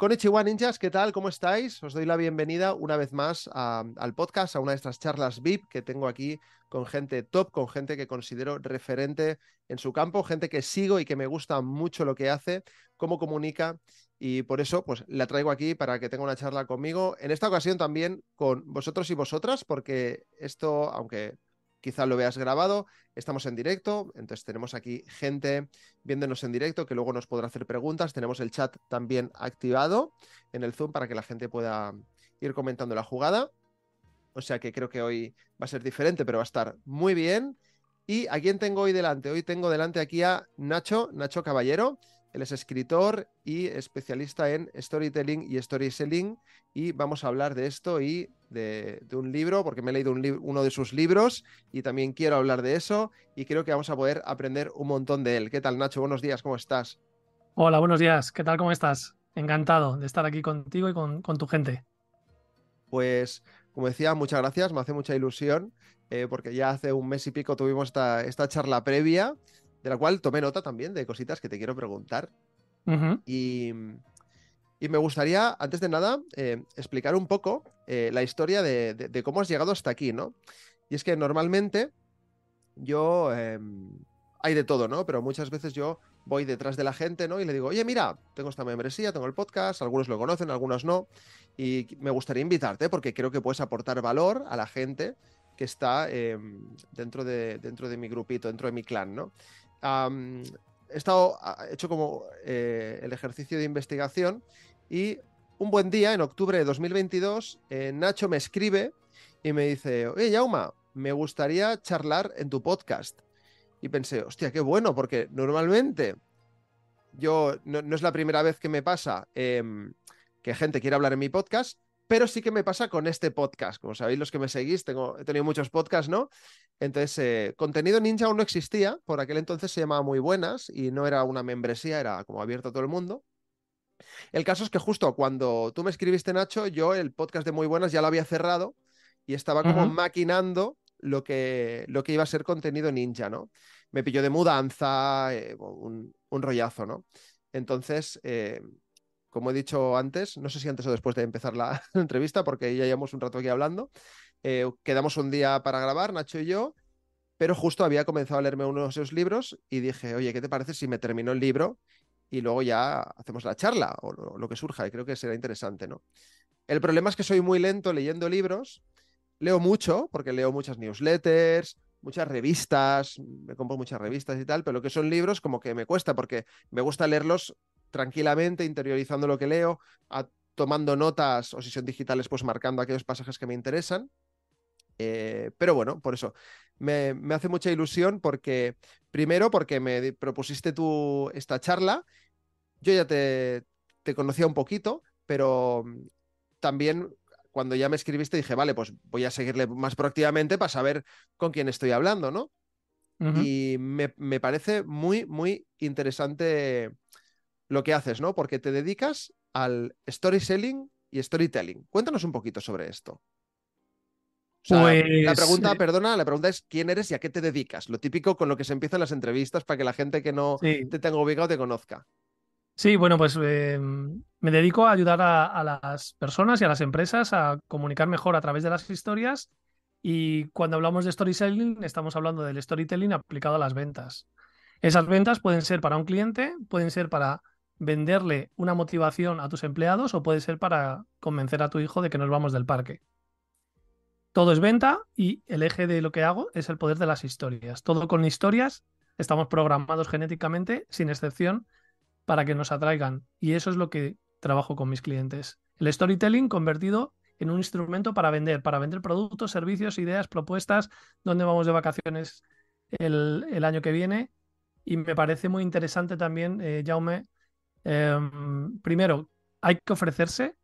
Con Konnichiwa Ninjas, ¿qué tal? ¿Cómo estáis? Os doy la bienvenida una vez más al podcast, a una de estas charlas VIP que tengo aquí con gente top, con gente que considero referente en su campo, gente que sigo y que me gusta mucho lo que hace, cómo comunica y por eso pues la traigo aquí para que tenga una charla conmigo. En esta ocasión también con vosotros y vosotras, porque esto, aunque quizás lo veas grabado. Estamos en directo, entonces tenemos aquí gente viéndonos en directo que luego nos podrá hacer preguntas. Tenemos el chat también activado en el Zoom para que la gente pueda ir comentando la jugada. O sea que creo que hoy va a ser diferente, pero va a estar muy bien. ¿Y a quién tengo hoy delante? Hoy tengo delante aquí a Nacho, Nacho Caballero. Él es escritor y especialista en storytelling y story-selling. y vamos a hablar de esto y de, un libro, porque me he leído uno de sus libros y también quiero hablar de eso y creo que vamos a poder aprender un montón de él. ¿Qué tal Nacho? Buenos días, ¿cómo estás? Hola, buenos días, ¿qué tal? ¿Cómo estás? Encantado de estar aquí contigo y con, tu gente. Pues, como decía, muchas gracias, me hace mucha ilusión, eh, porque ya hace un mes y pico tuvimos esta charla previa de la cual tomé nota también de cositas que te quiero preguntar. y, me gustaría, antes de nada, eh, explicar un poco eh, la historia de, cómo has llegado hasta aquí, ¿no? Y es que normalmente yo... Em, hay de todo, ¿no? Pero muchas veces yo voy detrás de la gente, ¿no? Y le digo, oye, mira, tengo esta membresía, tengo el podcast, algunos lo conocen, algunos no, y me gustaría invitarte porque creo que puedes aportar valor a la gente que está em, dentro, de, dentro de mi grupito, dentro de mi clan, ¿no? he estado hecho como eh, el ejercicio de investigación y un buen día, en octubre de 2022, eh, Nacho me escribe y me dice, oye, Yauma, me gustaría charlar en tu podcast. Y pensé, hostia, qué bueno, porque normalmente yo, no, es la primera vez que me pasa em, que gente quiere hablar en mi podcast, pero sí que me pasa con este podcast. Como sabéis los que me seguís, tengo, he tenido muchos podcasts, ¿no? Entonces, eh, contenido ninja aún no existía. Por aquel entonces se llamaba Muy Buenas y no era una membresía, era como abierto a todo el mundo. El caso es que justo cuando tú me escribiste, Nacho, yo el podcast de Muy Buenas ya lo había cerrado y estaba como maquinando lo que, lo que iba a ser contenido ninja, ¿no? Me pilló de mudanza, eh, un, rollazo, ¿no? Entonces, eh, como he dicho antes, no sé si antes o después de empezar la, entrevista, porque ya llevamos un rato aquí hablando, eh, quedamos un día para grabar, Nacho y yo, pero justo había comenzado a leerme uno de esos libros y dije, oye, ¿qué te parece si me termino el libro y luego ya hacemos la charla o lo, lo que surja? Y creo que será interesante, ¿no? El problema es que soy muy lento leyendo libros, leo mucho, porque leo muchas newsletters, muchas revistas, me compro muchas revistas y tal, pero lo que son libros como que me cuesta porque me gusta leerlos tranquilamente, interiorizando lo que leo, tomando notas o si son digitales, pues marcando aquellos pasajes que me interesan. Eh, pero bueno, por eso me, hace mucha ilusión porque, primero, porque me propusiste tú esta charla. Yo ya te, conocía un poquito, pero mm, también cuando ya me escribiste dije, vale, pues voy a seguirle más proactivamente para saber con quién estoy hablando, ¿no? Y me, me, parece muy, muy interesante lo que haces, ¿no? Porque te dedicas al story selling y storytelling. Cuéntanos un poquito sobre esto. La pues, pregunta, eh, perdona, la pregunta es quién eres y a qué te dedicas. Lo típico con lo que se empiezan las entrevistas para que la gente que no te tenga ubicado te conozca. Sí, bueno, pues em, me dedico a ayudar a, las personas y a las empresas a comunicar mejor a través de las historias. Y cuando hablamos de story selling estamos hablando del storytelling aplicado a las ventas. Esas ventas pueden ser para un cliente, pueden ser para venderle una motivación a tus empleados o puede ser para convencer a tu hijo de que nos vamos del parque. Todo es venta y el eje de lo que hago es el poder de las historias. Todo con historias, estamos programados genéticamente, sin excepción, para que nos atraigan. Y eso es lo que trabajo con mis clientes. El storytelling convertido en un instrumento para vender, para vender productos, servicios, ideas, propuestas, dónde vamos de vacaciones el, año que viene. Y me parece muy interesante también, eh, Jaume, Em, primero, hay que ofrecerse.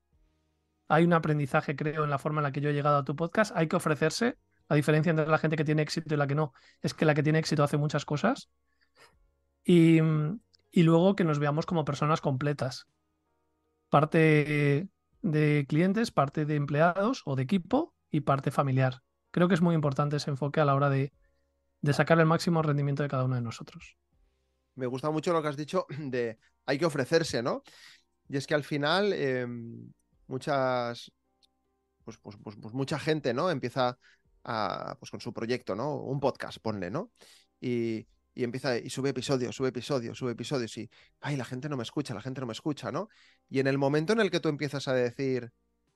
Hay un aprendizaje, creo, en la forma en la que yo he llegado a tu podcast. Hay que ofrecerse. La diferencia entre la gente que tiene éxito y la que no es que la que tiene éxito hace muchas cosas. Y, luego que nos veamos como personas completas. Parte de clientes, parte de empleados o de equipo y parte familiar. Creo que es muy importante ese enfoque a la hora de sacar el máximo rendimiento de cada uno de nosotros me gusta mucho lo que has dicho de hay que ofrecerse, ¿no? Y es que al final em, muchas, pues, pues, pues, pues, mucha gente, ¿no? Empieza a, pues con su proyecto, ¿no? Un podcast, ponle, ¿no? Y, empieza y sube episodios, sube episodios, sube episodios y, ay, la gente no me escucha, la gente no me escucha, ¿no? Y en el momento en el que tú empiezas a decir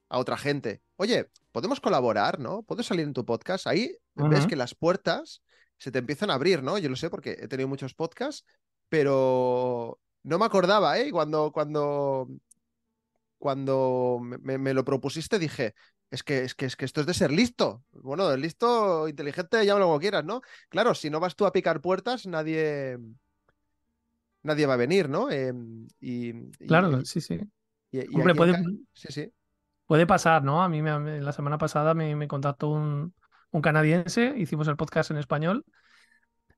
a otra gente, oye, podemos colaborar, ¿no? Puedo salir en tu podcast, ahí ves que las puertas se te empiezan a abrir, ¿no? Yo lo sé porque he tenido muchos podcasts pero no me acordaba, ¿eh? Cuando, cuando, cuando me, lo propusiste dije, es que, es, que, esto es de ser listo. Bueno, listo, inteligente, llámalo como quieras, ¿no? Claro, si no vas tú a picar puertas, nadie... Nadie va a venir, ¿no? Em, claro, sí, sí. Hombre, puede, sí, puede pasar, ¿no? A mí la semana pasada me, contactó un canadiense, hicimos el podcast en español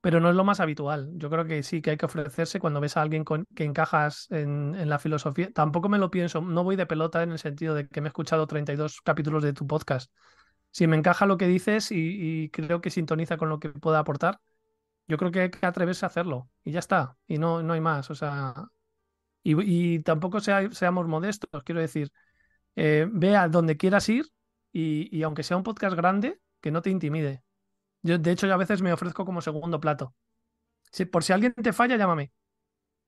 pero no es lo más habitual. Yo creo que sí que hay que ofrecerse cuando ves a alguien que encajas en, la filosofía. Tampoco me lo pienso, no voy de pelota en el sentido de que me he escuchado 32 capítulos de tu podcast. Si me encaja lo que dices y, creo que sintoniza con lo que pueda aportar, yo creo que hay que atreverse a hacerlo y ya está, y no, no hay más. O sea, y, tampoco sea, seamos modestos, quiero decir, eh, vea a donde quieras ir y aunque sea un podcast grande, que no te intimide, yo, de hecho, yo a veces me ofrezco como segundo plato. Si, por si alguien te falla, llámame.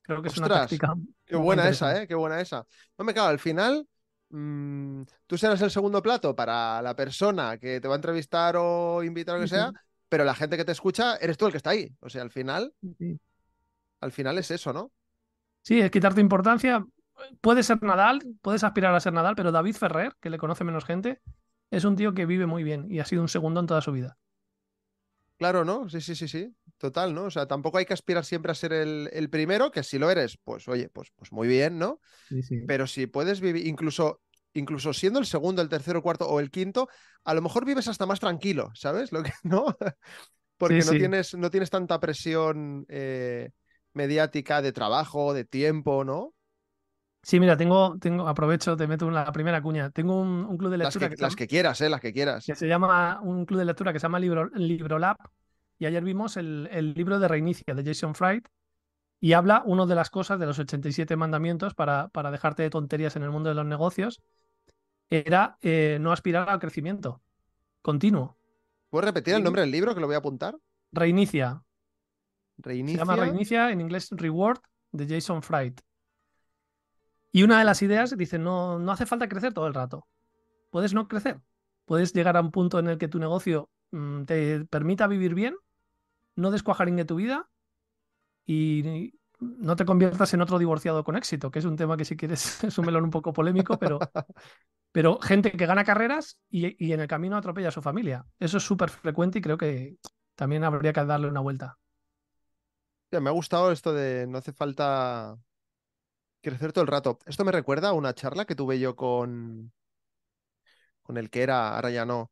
Creo que es una táctica. Qué buena esa, ¿eh? Qué buena esa. No me cago, al final, mm, tú serás el segundo plato para la persona que te va a entrevistar o invitar o que sea, pero la gente que te escucha, eres tú el que está ahí. O sea, al final, al final es eso, ¿no? Sí, es quitarte importancia. Puedes ser Nadal, puedes aspirar a ser Nadal, pero David Ferrer, que le conoce menos gente, es un tío que vive muy bien y ha sido un segundo en toda su vida. Claro, ¿no? Sí, sí, sí, sí. Total, ¿no? O sea, tampoco hay que aspirar siempre a ser el, primero, que si lo eres, pues oye, pues, pues muy bien, ¿no? Sí, sí. Pero si puedes vivir, incluso, incluso siendo el segundo, el tercero, cuarto o el quinto, a lo mejor vives hasta más tranquilo, ¿sabes? Lo que no. Porque no, Tienes, no tienes tanta presión eh, mediática de trabajo, de tiempo, ¿no? Sí, mira, tengo, tengo, aprovecho, te meto la primera cuña. Tengo un, club de lectura. Las que, quieras, eh, las que quieras. se llama un club de lectura que se llama Libro, Lab. Y ayer vimos el, libro de reinicia de Jason Fried, y habla una de las cosas de los 87 mandamientos para, para, dejarte de tonterías en el mundo de los negocios, era eh, no aspirar al crecimiento continuo. ¿Puedes repetir el nombre del libro que lo voy a apuntar? Reinicia. Reinicia. Se llama Reinicia, en inglés Reward, de Jason Fried. Y una de las ideas dice, no, no hace falta crecer todo el rato. Puedes no crecer. Puedes llegar a un punto en el que tu negocio mm, te permita vivir bien, no de tu vida y no te conviertas en otro divorciado con éxito, que es un tema que si quieres es un melón un poco polémico, pero, pero gente que gana carreras y, en el camino atropella a su familia. Eso es súper frecuente y creo que también habría que darle una vuelta. me ha gustado esto de no hace falta crecer todo el rato. Esto me recuerda a una charla que tuve yo con, con el que era, ahora ya no,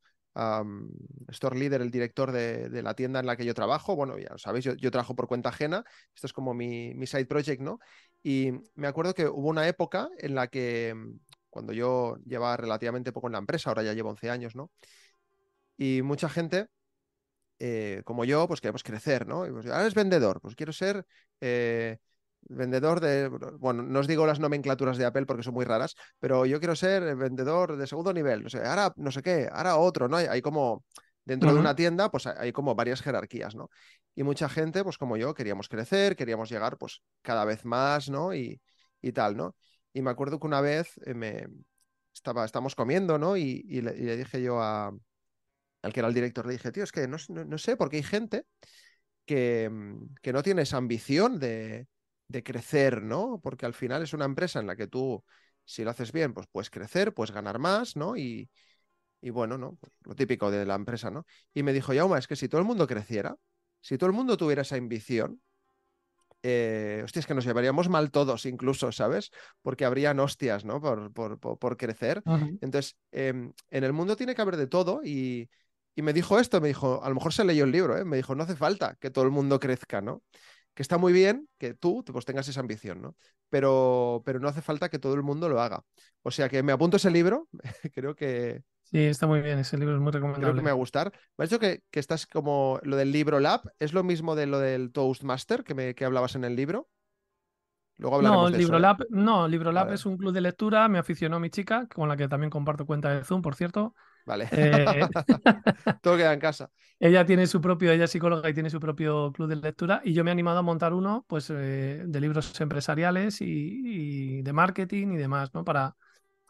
store leader, el director de, la tienda en la que yo trabajo. Bueno, ya lo sabéis, yo, trabajo por cuenta ajena, esto es como mi, side project, ¿no? Y me acuerdo que hubo una época en la que, mm, cuando yo llevaba relativamente poco en la empresa, ahora ya llevo 11 años, ¿no? Y mucha gente... Eh, como yo, pues queremos crecer, ¿no? Y ahora es pues, ah, vendedor, pues quiero ser eh, vendedor de, bueno, no os digo las nomenclaturas de Apple porque son muy raras, pero yo quiero ser vendedor de segundo nivel, no sé ahora no sé qué, ahora otro, ¿no? Hay, como, dentro de una tienda, pues hay como varias jerarquías, ¿no? Y mucha gente, pues como yo, queríamos crecer, queríamos llegar pues cada vez más, ¿no? Y, tal, ¿no? Y me acuerdo que una vez eh, me estaba, estamos comiendo, ¿no? Y, le, dije yo a, al que era el director, le dije, tío, es que no, sé por qué hay gente que no tiene esa ambición de de crecer, ¿no? Porque al final es una empresa en la que tú, si lo haces bien, pues puedes crecer, puedes ganar más, ¿no? Y, bueno, ¿no? Pues lo típico de la empresa, ¿no? Y me dijo, Yauma, es que si todo el mundo creciera, si todo el mundo tuviera esa ambición, eh, hostia, es que nos llevaríamos mal todos incluso, ¿sabes? Porque habrían hostias, ¿no? Por, crecer. Entonces, em, en el mundo tiene que haber de todo y, me dijo esto, me dijo, a lo mejor se leyó el libro, ¿eh? me dijo, no hace falta que todo el mundo crezca, ¿no? que está muy bien que tú pues, tengas esa ambición, ¿no? Pero, pero no hace falta que todo el mundo lo haga. O sea que me apunto ese libro, creo que... Sí, está muy bien, ese libro es muy recomendable. Creo que me va a gustar. Me has dicho que, estás como lo del libro Lab, ¿es lo mismo de lo del Toastmaster que, me, que hablabas en el libro? Luego no, ¿eh? el libro Lab, no, Libro Lab es un club de lectura, me aficionó mi chica, con la que también comparto cuenta de Zoom, por cierto. Vale. Eh, eh, Todo queda en casa. Ella tiene su propio, ella es psicóloga y tiene su propio club de lectura y yo me he animado a montar uno pues eh, de libros empresariales y, de marketing y demás, ¿no? Para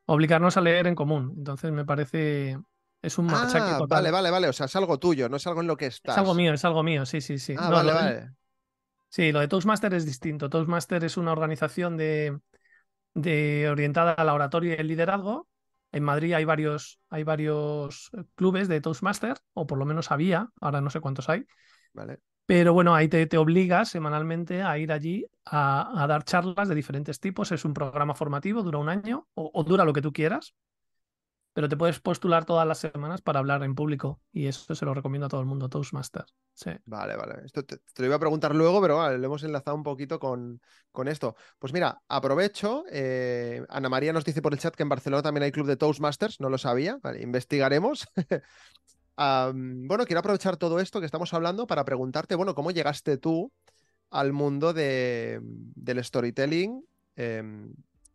obligarnos a leer en común. Entonces me parece es un ah, Vale, vale, vale, o sea, es algo tuyo, no es algo en lo que estás. Es algo mío, es algo mío, sí, sí, sí. Ah, vale, vale. sí, lo de Toastmaster es distinto. Toastmaster es una organización de, de orientada a la oratoria y el liderazgo en Madrid hay varios, hay varios eh, clubes de Toastmaster, o por lo menos había, ahora no sé cuántos hay. Vale. Pero bueno, ahí te, te obligas semanalmente a ir allí a, dar charlas de diferentes tipos. Es un programa formativo, dura un año o dura lo que tú quieras pero te puedes postular todas las semanas para hablar en público y eso se lo recomiendo a todo el mundo, Toastmasters. Sí. Vale, vale. Esto te, lo iba a preguntar luego, pero lo hemos enlazado un poquito con, con esto. Pues mira, aprovecho. Eh, Ana María nos dice por el chat que en Barcelona también hay club de Toastmasters, no lo sabía. Vale, investigaremos. bueno, quiero aprovechar todo esto que estamos hablando para preguntarte, bueno, ¿cómo llegaste tú al mundo del storytelling em,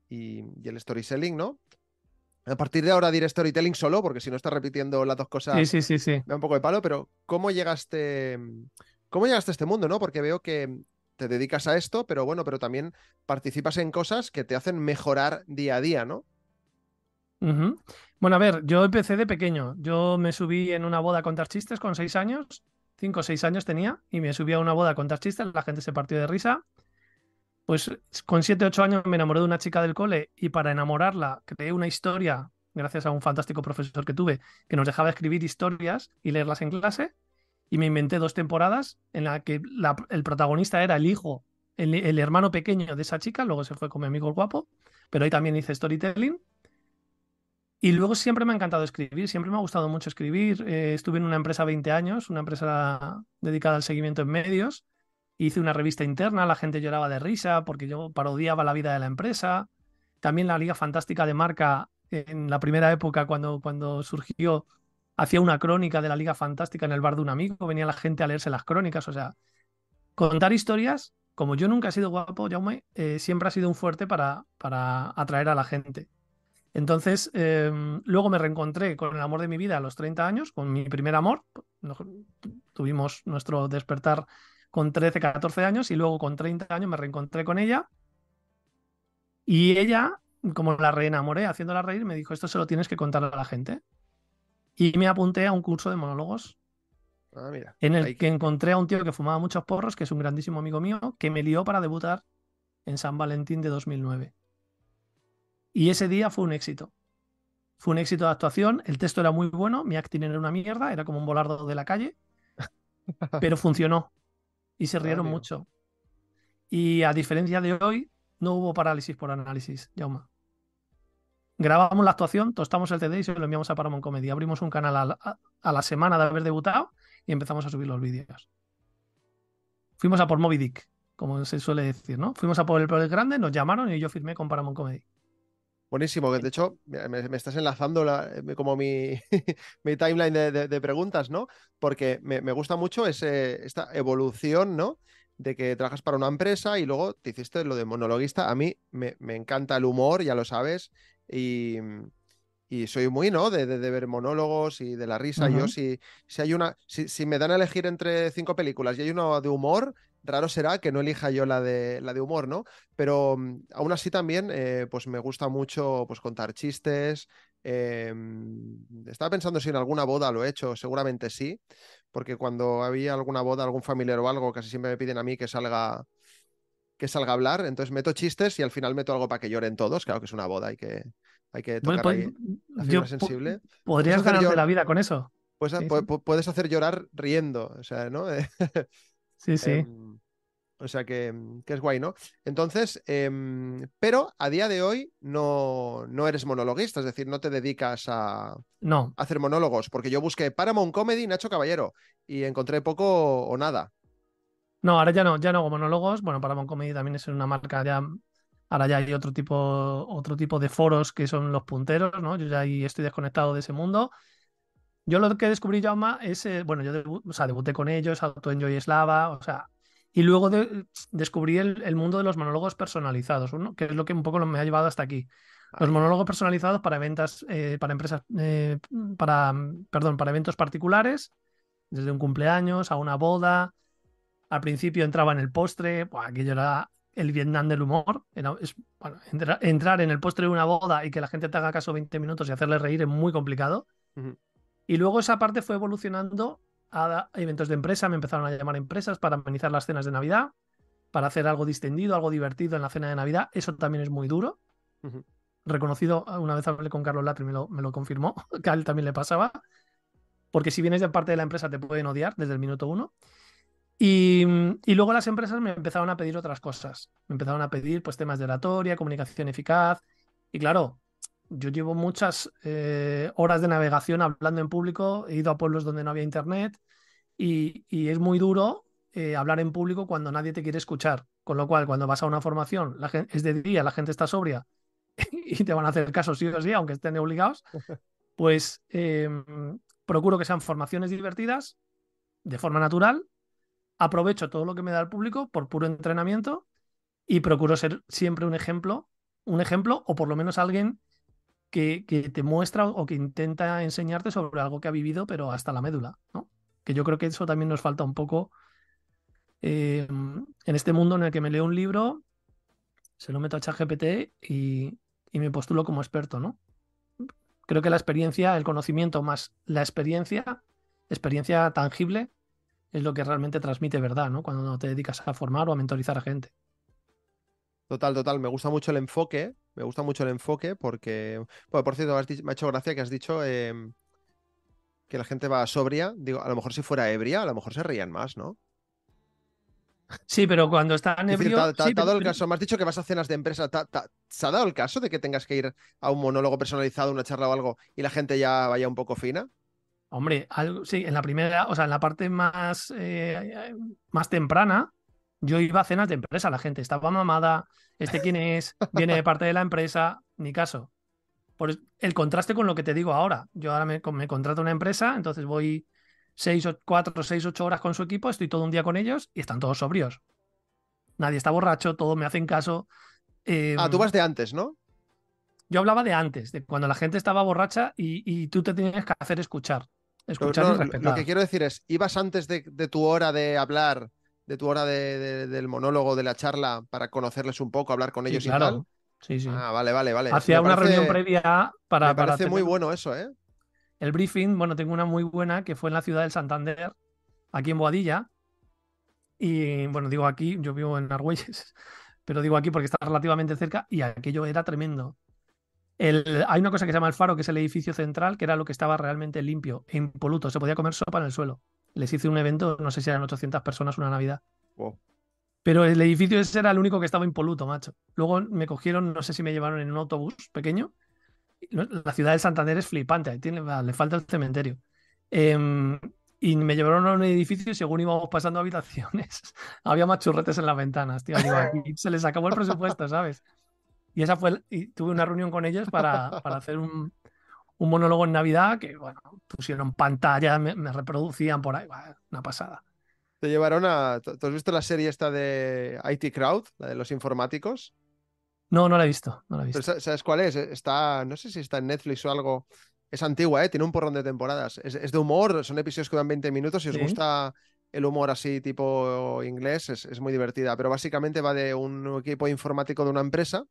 y, y el storytelling, ¿no? A partir de ahora diré storytelling solo, porque si no estás repitiendo las dos cosas, da un poco de palo, pero ¿cómo llegaste, cómo llegaste a este mundo, no? Porque veo que te dedicas a esto, pero bueno, pero también participas en cosas que te hacen mejorar día a día, ¿no? Bueno, a ver, yo empecé de pequeño. Yo me subí en una boda a contar chistes con seis años, cinco o seis años tenía, y me subí a una boda a contar chistes, la gente se partió de risa. Pues con 7, 8 años me enamoré de una chica del cole y para enamorarla creé una historia, gracias a un fantástico profesor que tuve, que nos dejaba escribir historias y leerlas en clase. Y me inventé dos temporadas en la que el protagonista era el hijo, el, hermano pequeño de esa chica, luego se fue con mi amigo el guapo, pero ahí también hice storytelling. Y luego siempre me ha encantado escribir, siempre me ha gustado mucho escribir. Eh, estuve en una empresa 20 años, una empresa dedicada al seguimiento en medios Hice una revista interna, la gente lloraba de risa porque yo parodiaba la vida de la empresa. También la Liga Fantástica de Marca, en la primera época, cuando, cuando surgió, hacía una crónica de la Liga Fantástica en el bar de un amigo, venía la gente a leerse las crónicas, o sea, contar historias, como yo nunca he sido guapo, Jaume, eh, siempre ha sido un fuerte para, para atraer a la gente. Entonces, eh, luego me reencontré con el amor de mi vida a los 30 años, con mi primer amor. Tuvimos nuestro despertar con 13, 14 años y luego con 30 años me reencontré con ella y ella, como la reenamoré haciéndola reír, me dijo, esto se lo tienes que contar a la gente. Y me apunté a un curso de monólogos ah, en el que encontré a un tío que fumaba muchos porros, que es un grandísimo amigo mío, que me lió para debutar en San Valentín de 2009. Y ese día fue un éxito. Fue un éxito de actuación, el texto era muy bueno, mi acting era una mierda, era como un volardo de la calle, pero funcionó y se rieron mucho. Y a diferencia de hoy, no hubo parálisis por análisis, Yauma. Grabamos la actuación, tostamos el td y se lo enviamos a Paramount Comedy. Abrimos un canal a la, semana de haber debutado y empezamos a subir los vídeos. Fuimos a por Moby Dick, como se suele decir, ¿no? Fuimos a por el proyecto grande, nos llamaron y yo firmé con Paramount Comedy. Buenísimo, que de hecho me, estás enlazando la, eh, como mi, mi timeline de, preguntas, ¿no? Porque me, gusta mucho ese, esta evolución, ¿no? De que trabajas para una empresa y luego te hiciste lo de monologuista. A mí me, encanta el humor, ya lo sabes, y, soy muy, ¿no? De, ver monólogos y de la risa. Yo si, si hay una, si, si, me dan a elegir entre cinco películas y hay una de humor, raro será que no elija yo la de, la de humor, ¿no? Pero mm, aún así también, eh, pues me gusta mucho pues, contar chistes. Em, estaba pensando si en alguna boda lo he hecho, seguramente sí, porque cuando había alguna boda, algún familiar o algo, casi siempre me piden a mí que salga que salga a hablar, entonces meto chistes y al final meto algo para que lloren todos, claro que es una boda, hay que, hay que tocar pues, la sensible. ¿Podrías ganarte la vida con eso? Pues, puedes hacer llorar riendo, o sea, ¿no? Sí, sí. Em, o sea mm, que, es guay, ¿no? Entonces, em, pero a día de hoy no, eres monologuista, es decir, no te dedicas a, no. hacer monólogos, porque yo busqué Paramount Comedy Nacho Caballero y encontré poco o nada. No, ahora ya no, ya no hago monólogos. Bueno, Paramount Comedy también es una marca ya. Ahora ya hay otro tipo, otro tipo de foros que son los punteros, ¿no? Yo ya ahí estoy desconectado de ese mundo. Yo lo que descubrí Jauma es, eh, bueno, yo o sea, debuté con ellos, Auto Enjoy Slava, o sea, y luego descubrí el, mundo de los monólogos personalizados, uno que es lo que un poco me ha llevado hasta aquí. Los monólogos personalizados para ventas, eh, para empresas, eh, para, perdón, para eventos particulares, desde un cumpleaños a una boda. Al principio entraba en el postre, aquello era el Vietnam del humor. es, entrar en el postre de una boda y que la gente te haga caso 20 minutos y hacerle reír es muy complicado. Y luego esa parte fue evolucionando a eventos de empresa, me empezaron a llamar empresas para amenizar las cenas de Navidad, para hacer algo distendido, algo divertido en la cena de Navidad. Eso también es muy duro. Reconocido, una vez hablé con Carlos Latri, me lo, confirmó, que a él también le pasaba. Porque si vienes de parte de la empresa te pueden odiar desde el minuto uno. Y, luego las empresas me empezaron a pedir otras cosas. Me empezaron a pedir pues temas de oratoria, comunicación eficaz. Y claro, yo llevo muchas eh, horas de navegación hablando en público, he ido a pueblos donde no había internet y, es muy duro eh, hablar en público cuando nadie te quiere escuchar. Con lo cual, cuando vas a una formación, es de día, la gente está sobria y te van a hacer caso sí o sí, aunque estén obligados, pues em, procuro que sean formaciones divertidas de forma natural, aprovecho todo lo que me da el público por puro entrenamiento y procuro ser siempre un ejemplo, un ejemplo o por lo menos alguien que, te muestra o que intenta enseñarte sobre algo que ha vivido, pero hasta la médula, ¿no? Que yo creo que eso también nos falta un poco eh, en este mundo en el que me leo un libro, se lo meto a ChatGPT y, y me postulo como experto, ¿no? Creo que la experiencia, el conocimiento más la experiencia, experiencia tangible, es lo que realmente transmite verdad, ¿no? Cuando te dedicas a formar o a mentorizar a gente. Total, total. Me gusta mucho el enfoque me gusta mucho el enfoque porque. Bueno, por cierto, me ha hecho gracia que has dicho em, que la gente va sobria. Digo, a lo mejor si fuera ebria, a lo mejor se rían más, ¿no? Sí, pero cuando están ebrios... dado el caso, me has dicho que vas a cenas de empresa. ¿Te, se ha dado el caso de que tengas que ir a un monólogo personalizado, una charla o algo, y la gente ya vaya un poco fina? Hombre, algo, sí, en la primera, o sea, en la parte más, eh, más temprana, yo iba a cenas de empresa, la gente estaba mamada, este quién es, viene de parte de la empresa, ni caso. Por el contraste con lo que te digo ahora. Yo ahora me, contrato una empresa, entonces voy seis, cuatro, seis, ocho horas con su equipo, estoy todo un día con ellos y están todos sobrios. Nadie está borracho, todos me hacen caso. Em, ah, tú vas de antes, ¿no? Yo hablaba de antes, de cuando la gente estaba borracha y, tú te tenías que hacer escuchar. Escuchar Lo que quiero decir es, ¿ibas antes de tu hora de hablar de tu hora del monólogo, de la charla, para conocerles un poco, hablar con ellos y tal. Sí, sí. Ah, vale, vale, vale. Hacía una reunión previa para. Me parece muy bueno eso, ¿eh? El briefing, bueno, tengo una muy buena que fue en la ciudad del Santander, aquí en Boadilla. Y bueno, digo aquí, yo vivo en Argüelles, pero digo aquí porque está relativamente cerca y aquello era tremendo. El, hay una cosa que se llama el faro, que es el edificio central, que era lo que estaba realmente limpio impoluto. Se podía comer sopa en el suelo les hice un evento, no sé si eran 800 personas una Navidad. Pero el edificio ese era el único que estaba impoluto, macho. Luego me cogieron, no sé si me llevaron en un autobús pequeño. La ciudad de Santander es flipante, ahí tiene, le falta el cementerio. Em, y me llevaron a un edificio y según íbamos pasando habitaciones, había más churretes en las ventanas, tío. Digo, se les acabó el presupuesto, ¿sabes? Y esa fue, y tuve una reunión con ellos para hacer un, un monólogo en Navidad que, bueno, pusieron pantalla, me, reproducían por ahí, una pasada. Te llevaron a. ¿Tú has visto la serie esta de IT Crowd, la de los informáticos? No, no la he visto, ¿Sabes cuál es? Está, no sé si está en Netflix o algo. Es antigua, ¿eh? tiene un porrón de temporadas. Es, de humor, son episodios que duran 20 minutos. Si os gusta el humor así tipo inglés, es, es muy divertida. Pero básicamente va de un equipo informático de una empresa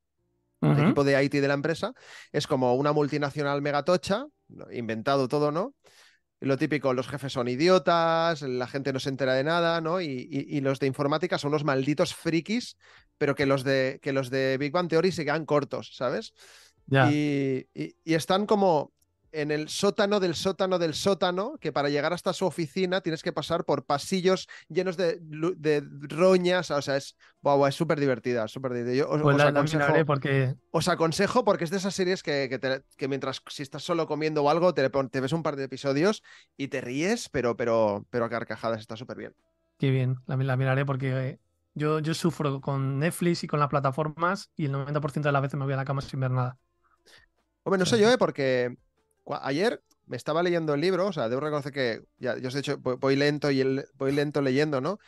el equipo de IT de la empresa, es como una multinacional megatocha, inventado todo, ¿no? Lo típico, los jefes son idiotas, la gente no se entera de nada, ¿no? Y, los de informática son los malditos frikis, pero que los de, que los de Big Bang Theory se quedan cortos, ¿sabes? y están como en el sótano del sótano del sótano, que para llegar hasta su oficina tienes que pasar por pasillos llenos de, de roñas. O sea, es es súper divertida, Os, pues aconsejo, porque... os aconsejo porque es de esas series que, mientras si estás solo comiendo o algo, te, ves un par de episodios y te ríes, pero, pero, pero a carcajadas está súper bien. Qué bien, la, miraré porque eh, yo, yo sufro con Netflix y con las plataformas y el 90% de las veces me voy a la cama sin ver nada. Hombre, no sé yo, ¿eh? porque Ayer me estaba leyendo el libro, o sea, debo reconocer que ya, yo os he dicho voy lento y voy lento leyendo, ¿no?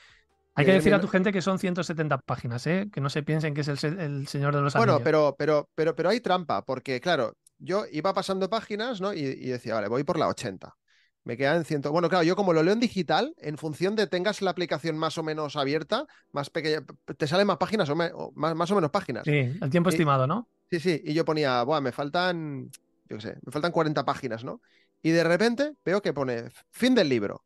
Hay que eh, decir a tu gente que son 170 páginas, ¿eh? que no se piensen que es el, Señor de los Anillos. Bueno, pero, pero, pero, pero hay trampa, porque claro, yo iba pasando páginas ¿no? y, decía, vale, voy por la 80. Me quedan 100. Bueno, claro, yo como lo leo en digital, en función de tengas la aplicación más o menos abierta, más pequeña, te salen más páginas o, más, más, o menos páginas. Sí, el tiempo estimado, ¿no? Sí, sí, y yo ponía, me faltan yo qué sé, me faltan 40 páginas, ¿no? Y de repente veo que pone fin del libro.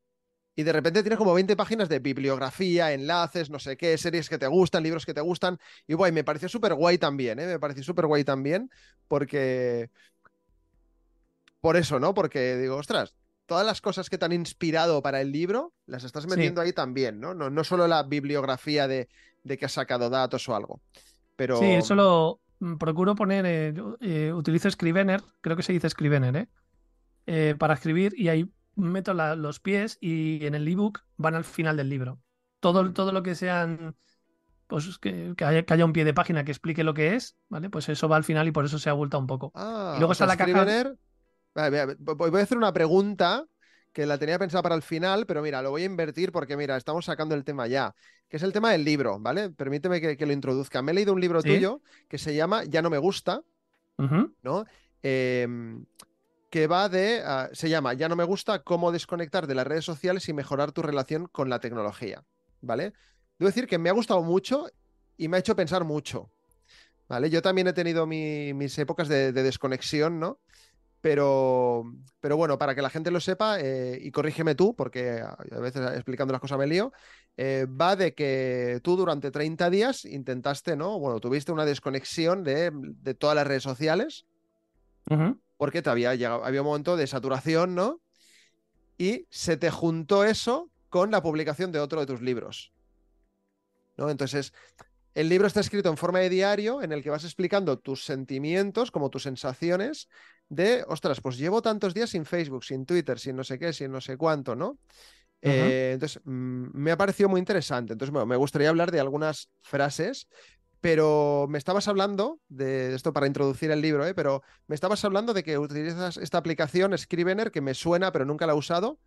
Y de repente tienes como 20 páginas de bibliografía, enlaces, no sé qué, series que te gustan, libros que te gustan. Y guay, me pareció súper guay también, ¿eh? Me pareció súper guay también porque... Por eso, ¿no? Porque digo, ostras, todas las cosas que te han inspirado para el libro, las estás metiendo ahí también, ¿no? ¿no? No, solo la bibliografía de, de que has sacado datos o algo. Pero... Sí, eso lo, Mm, procuro poner, eh, eh, utilizo Scrivener, creo que se dice Scrivener, ¿eh? para escribir y ahí meto los pies y en el ebook van al final del libro. Todo, todo lo que sean, pues que, haya, un pie de página que explique lo que es, ¿vale? Pues eso va al final y por eso se ha vuelto un poco. Ah, luego está la caja... voy a hacer una pregunta que la tenía pensada para el final, pero mira, lo voy a invertir porque mira, estamos sacando el tema ya, que es el tema del libro, ¿vale? Permíteme que, lo introduzca. Me he leído un libro tuyo que se llama Ya no me gusta, ¿no? Em, que va de, ah, se llama Ya no me gusta, cómo desconectar de las redes sociales y mejorar tu relación con la tecnología, ¿vale? Debo decir que me ha gustado mucho y me ha hecho pensar mucho, ¿vale? Yo también he tenido mis épocas de desconexión, ¿no? Pero, pero bueno, para que la gente lo sepa, eh, y corrígeme tú, porque a veces explicando las cosas me lío, eh, va de que tú durante 30 días intentaste, ¿no? Bueno, tuviste una desconexión de, todas las redes sociales, porque te había había un momento de saturación, ¿no? Y se te juntó eso con la publicación de otro de tus libros. ¿no? Entonces, el libro está escrito en forma de diario en el que vas explicando tus sentimientos, como tus sensaciones de, ostras, pues llevo tantos días sin Facebook, sin Twitter, sin no sé qué, sin no sé cuánto, ¿no? Eh, entonces, mm, me ha parecido muy interesante. Entonces, bueno, me gustaría hablar de algunas frases, pero me estabas hablando de esto para introducir el libro, ¿eh? pero me estabas hablando de que utilizas esta aplicación Scrivener que me suena, pero nunca la he usado,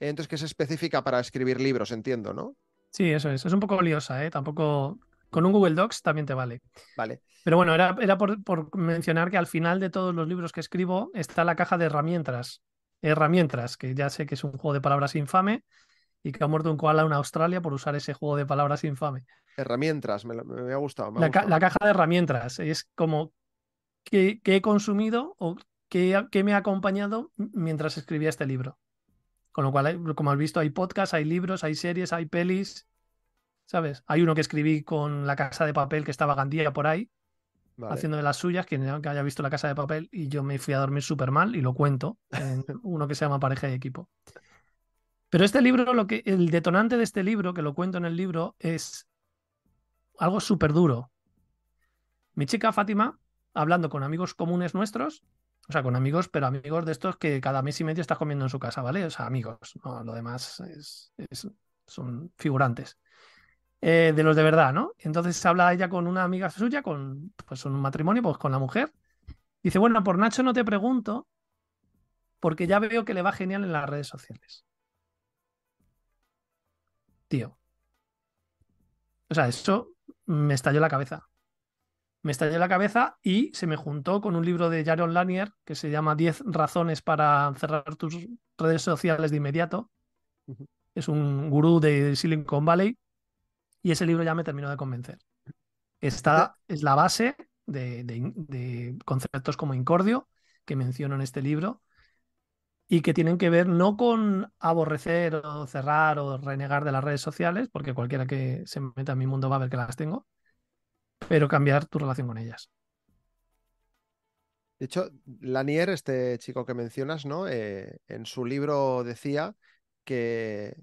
entonces que es específica para escribir libros, entiendo, ¿no? Sí, eso es. Es un poco liosa, ¿eh? Tampoco con un Google Docs también te vale. Vale. Pero bueno, era, era por, mencionar que al final de todos los libros que escribo está la caja de herramientas. Herramientas, que ya sé que es un juego de palabras infame y que ha muerto un koala en Australia por usar ese juego de palabras infame. Herramientas, me, ha gustado. la, caja de herramientas es como que, he consumido o que, me ha acompañado mientras escribía este libro. Con lo cual, como has visto, hay podcasts, hay libros, hay series, hay pelis, ¿sabes? Hay uno que escribí con La Casa de Papel que estaba Gandía por ahí, haciendo de las suyas, quien haya visto La Casa de Papel, y yo me fui a dormir súper mal y lo cuento, en uno que se llama Pareja de Equipo. Pero este libro, lo que, el detonante de este libro, que lo cuento en el libro, es algo súper duro. Mi chica Fátima, hablando con amigos comunes nuestros, o sea, con amigos, pero amigos de estos que cada mes y medio estás comiendo en su casa, ¿vale? O sea, amigos, no, lo demás es, son figurantes. Eh, de los de verdad, ¿no? Entonces habla ella con una amiga suya, con pues, un matrimonio, pues con la mujer. Dice, bueno, por Nacho no te pregunto, porque ya veo que le va genial en las redes sociales. Tío. O sea, eso me estalló la cabeza. Me estalló la cabeza y se me juntó con un libro de Jaron Lanier que se llama 10 razones para cerrar tus redes sociales de inmediato. Es un gurú de Silicon Valley y ese libro ya me terminó de convencer. Esta es la base de, conceptos como incordio, que menciono en este libro, y que tienen que ver no con aborrecer o cerrar o renegar de las redes sociales, porque cualquiera que se meta en mi mundo va a ver que las tengo, pero cambiar tu relación con ellas. De hecho, Lanier, este chico que mencionas, ¿no? Eh, en su libro decía que,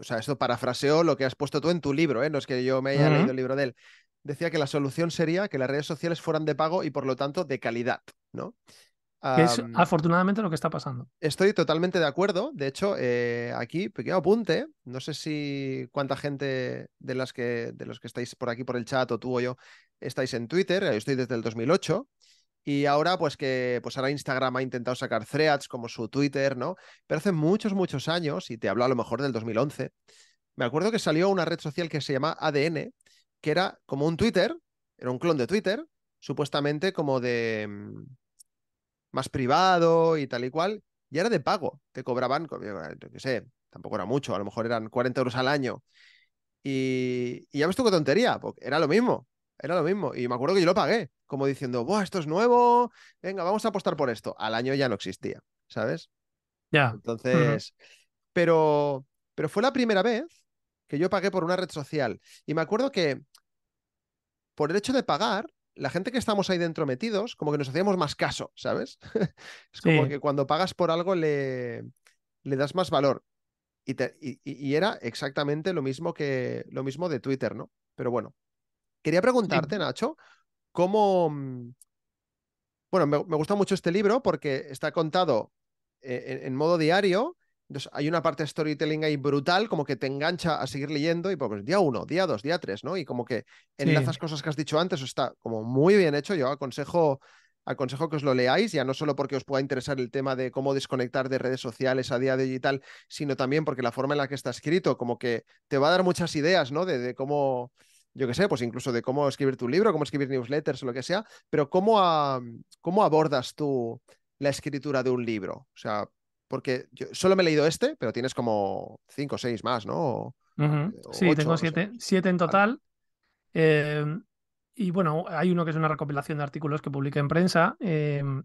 o sea, esto parafraseó lo que has puesto tú en tu libro, ¿eh? no es que yo me haya leído el libro de él. Decía que la solución sería que las redes sociales fueran de pago y por lo tanto de calidad, ¿no? que es afortunadamente lo que está pasando. Estoy totalmente de acuerdo. De hecho, eh, aquí, pequeño apunte, no sé si cuánta gente de las que de los que estáis por aquí por el chat o tú o yo estáis en Twitter, yo estoy desde el 2008 y ahora, pues que pues ahora Instagram ha intentado sacar threads como su Twitter, ¿no? Pero hace muchos, muchos años, y te hablo a lo mejor del 2011, me acuerdo que salió una red social que se llama ADN, que era como un Twitter, era un clon de Twitter, supuestamente como de mm, más privado y tal y cual, y era de pago, te cobraban, yo qué sé, tampoco era mucho, a lo mejor eran 40 euros al año. Y, y ya me tú qué tontería, porque era lo mismo, era lo mismo. Y me acuerdo que yo lo pagué, como diciendo, Buah, esto es nuevo, venga, vamos a apostar por esto. Al año ya no existía, ¿sabes? Ya. Entonces, pero, pero fue la primera vez que yo pagué por una red social. Y me acuerdo que por el hecho de pagar, la gente que estamos ahí dentro metidos, como que nos hacíamos más caso, ¿sabes? es como que cuando pagas por algo le, le das más valor. Y, te, y, era exactamente lo mismo que lo mismo de Twitter, ¿no? Pero bueno, Quería preguntarte, Nacho, cómo... Mm, bueno, me, gusta mucho este libro porque está contado eh, en, modo diario, entonces, hay una parte de storytelling ahí brutal, como que te engancha a seguir leyendo y pues día uno, día dos, día tres, ¿no? Y como que en esas cosas que has dicho antes, está como muy bien hecho. Yo aconsejo, aconsejo que os lo leáis, ya no solo porque os pueda interesar el tema de cómo desconectar de redes sociales a día digital, sino también porque la forma en la que está escrito, como que te va a dar muchas ideas, ¿no? de cómo, yo qué sé, pues incluso de cómo escribir tu libro, cómo escribir newsletters o lo que sea, pero ¿cómo, ah, cómo abordas tú la escritura de un libro? O sea, porque yo solo me he leído este, pero tienes como cinco o seis más, ¿no? sí, tengo siete, siete en total. Em, y bueno, hay uno que es una recopilación de artículos que publica en prensa, em,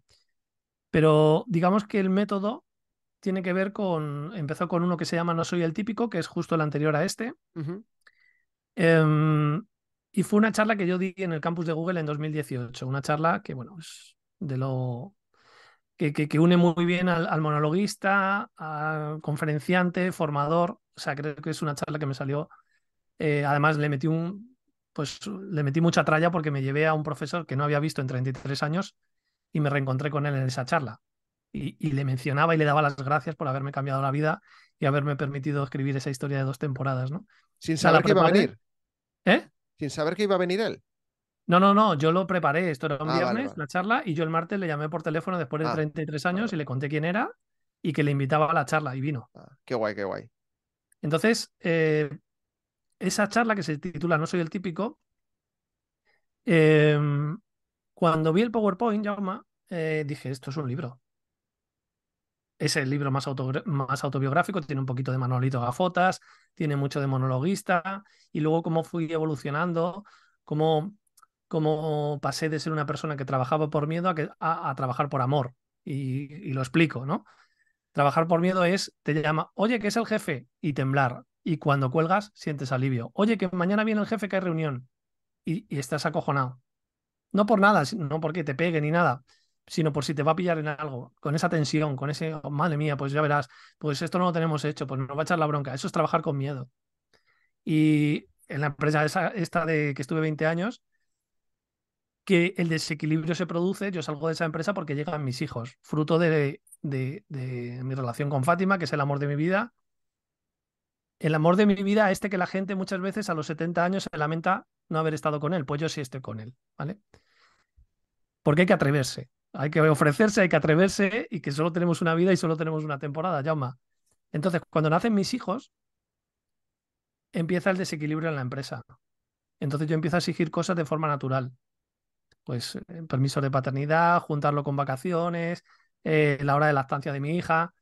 pero digamos que el método tiene que ver con, empezó con uno que se llama No soy el típico, que es justo el anterior a este. Em, y fue una charla que yo di en el campus de Google en 2018, una charla que, bueno, es de lo que, que, une muy bien al, monologuista, al conferenciante, formador. O sea, creo que es una charla que me salió. Eh, además, le metí un, pues le metí mucha tralla porque me llevé a un profesor que no había visto en 33 años y me reencontré con él en esa charla. Y, le mencionaba y le daba las gracias por haberme cambiado la vida y haberme permitido escribir esa historia de dos temporadas, ¿no? Sin saber qué iba a venir. ¿Eh? Sin saber que iba a venir él. No, no, no, yo lo preparé. Esto era un ah, viernes, la charla, y yo el martes le llamé por teléfono después de 33 ah, años y le conté quién era y que le invitaba a la charla y vino. Ah, qué guay, qué guay. Entonces, eh, esa charla que se titula No soy el típico, em, cuando vi el PowerPoint, eh, dije, esto es un libro es el libro más, más autobiográfico, tiene un poquito de Manolito Gafotas, tiene mucho de monologuista, y luego cómo fui evolucionando, cómo, pasé de ser una persona que trabajaba por miedo a, que, a, trabajar por amor. Y, lo explico, ¿no? Trabajar por miedo es, te llama, oye, que es el jefe, y temblar. Y cuando cuelgas, sientes alivio. Oye, que mañana viene el jefe, que hay reunión. Y, y estás acojonado. No por nada, no porque te pegue ni nada, sino por si te va a pillar en algo, con esa tensión, con ese, oh, madre mía, pues ya verás, pues esto no lo tenemos hecho, pues nos va a echar la bronca. Eso es trabajar con miedo. Y en la empresa esta de que estuve 20 años, que el desequilibrio se produce, yo salgo de esa empresa porque llegan mis hijos, fruto de, de, de mi relación con Fátima, que es el amor de mi vida. El amor de mi vida, este que la gente muchas veces a los 70 años se lamenta no haber estado con él, pues yo sí estoy con él, ¿vale? Porque hay que atreverse hay que ofrecerse, hay que atreverse y que solo tenemos una vida y solo tenemos una temporada, yama Entonces, cuando nacen mis hijos, empieza el desequilibrio en la empresa. Entonces yo empiezo a exigir cosas de forma natural. Pues eh, permiso de paternidad, juntarlo con vacaciones, eh, la hora de lactancia de mi hija.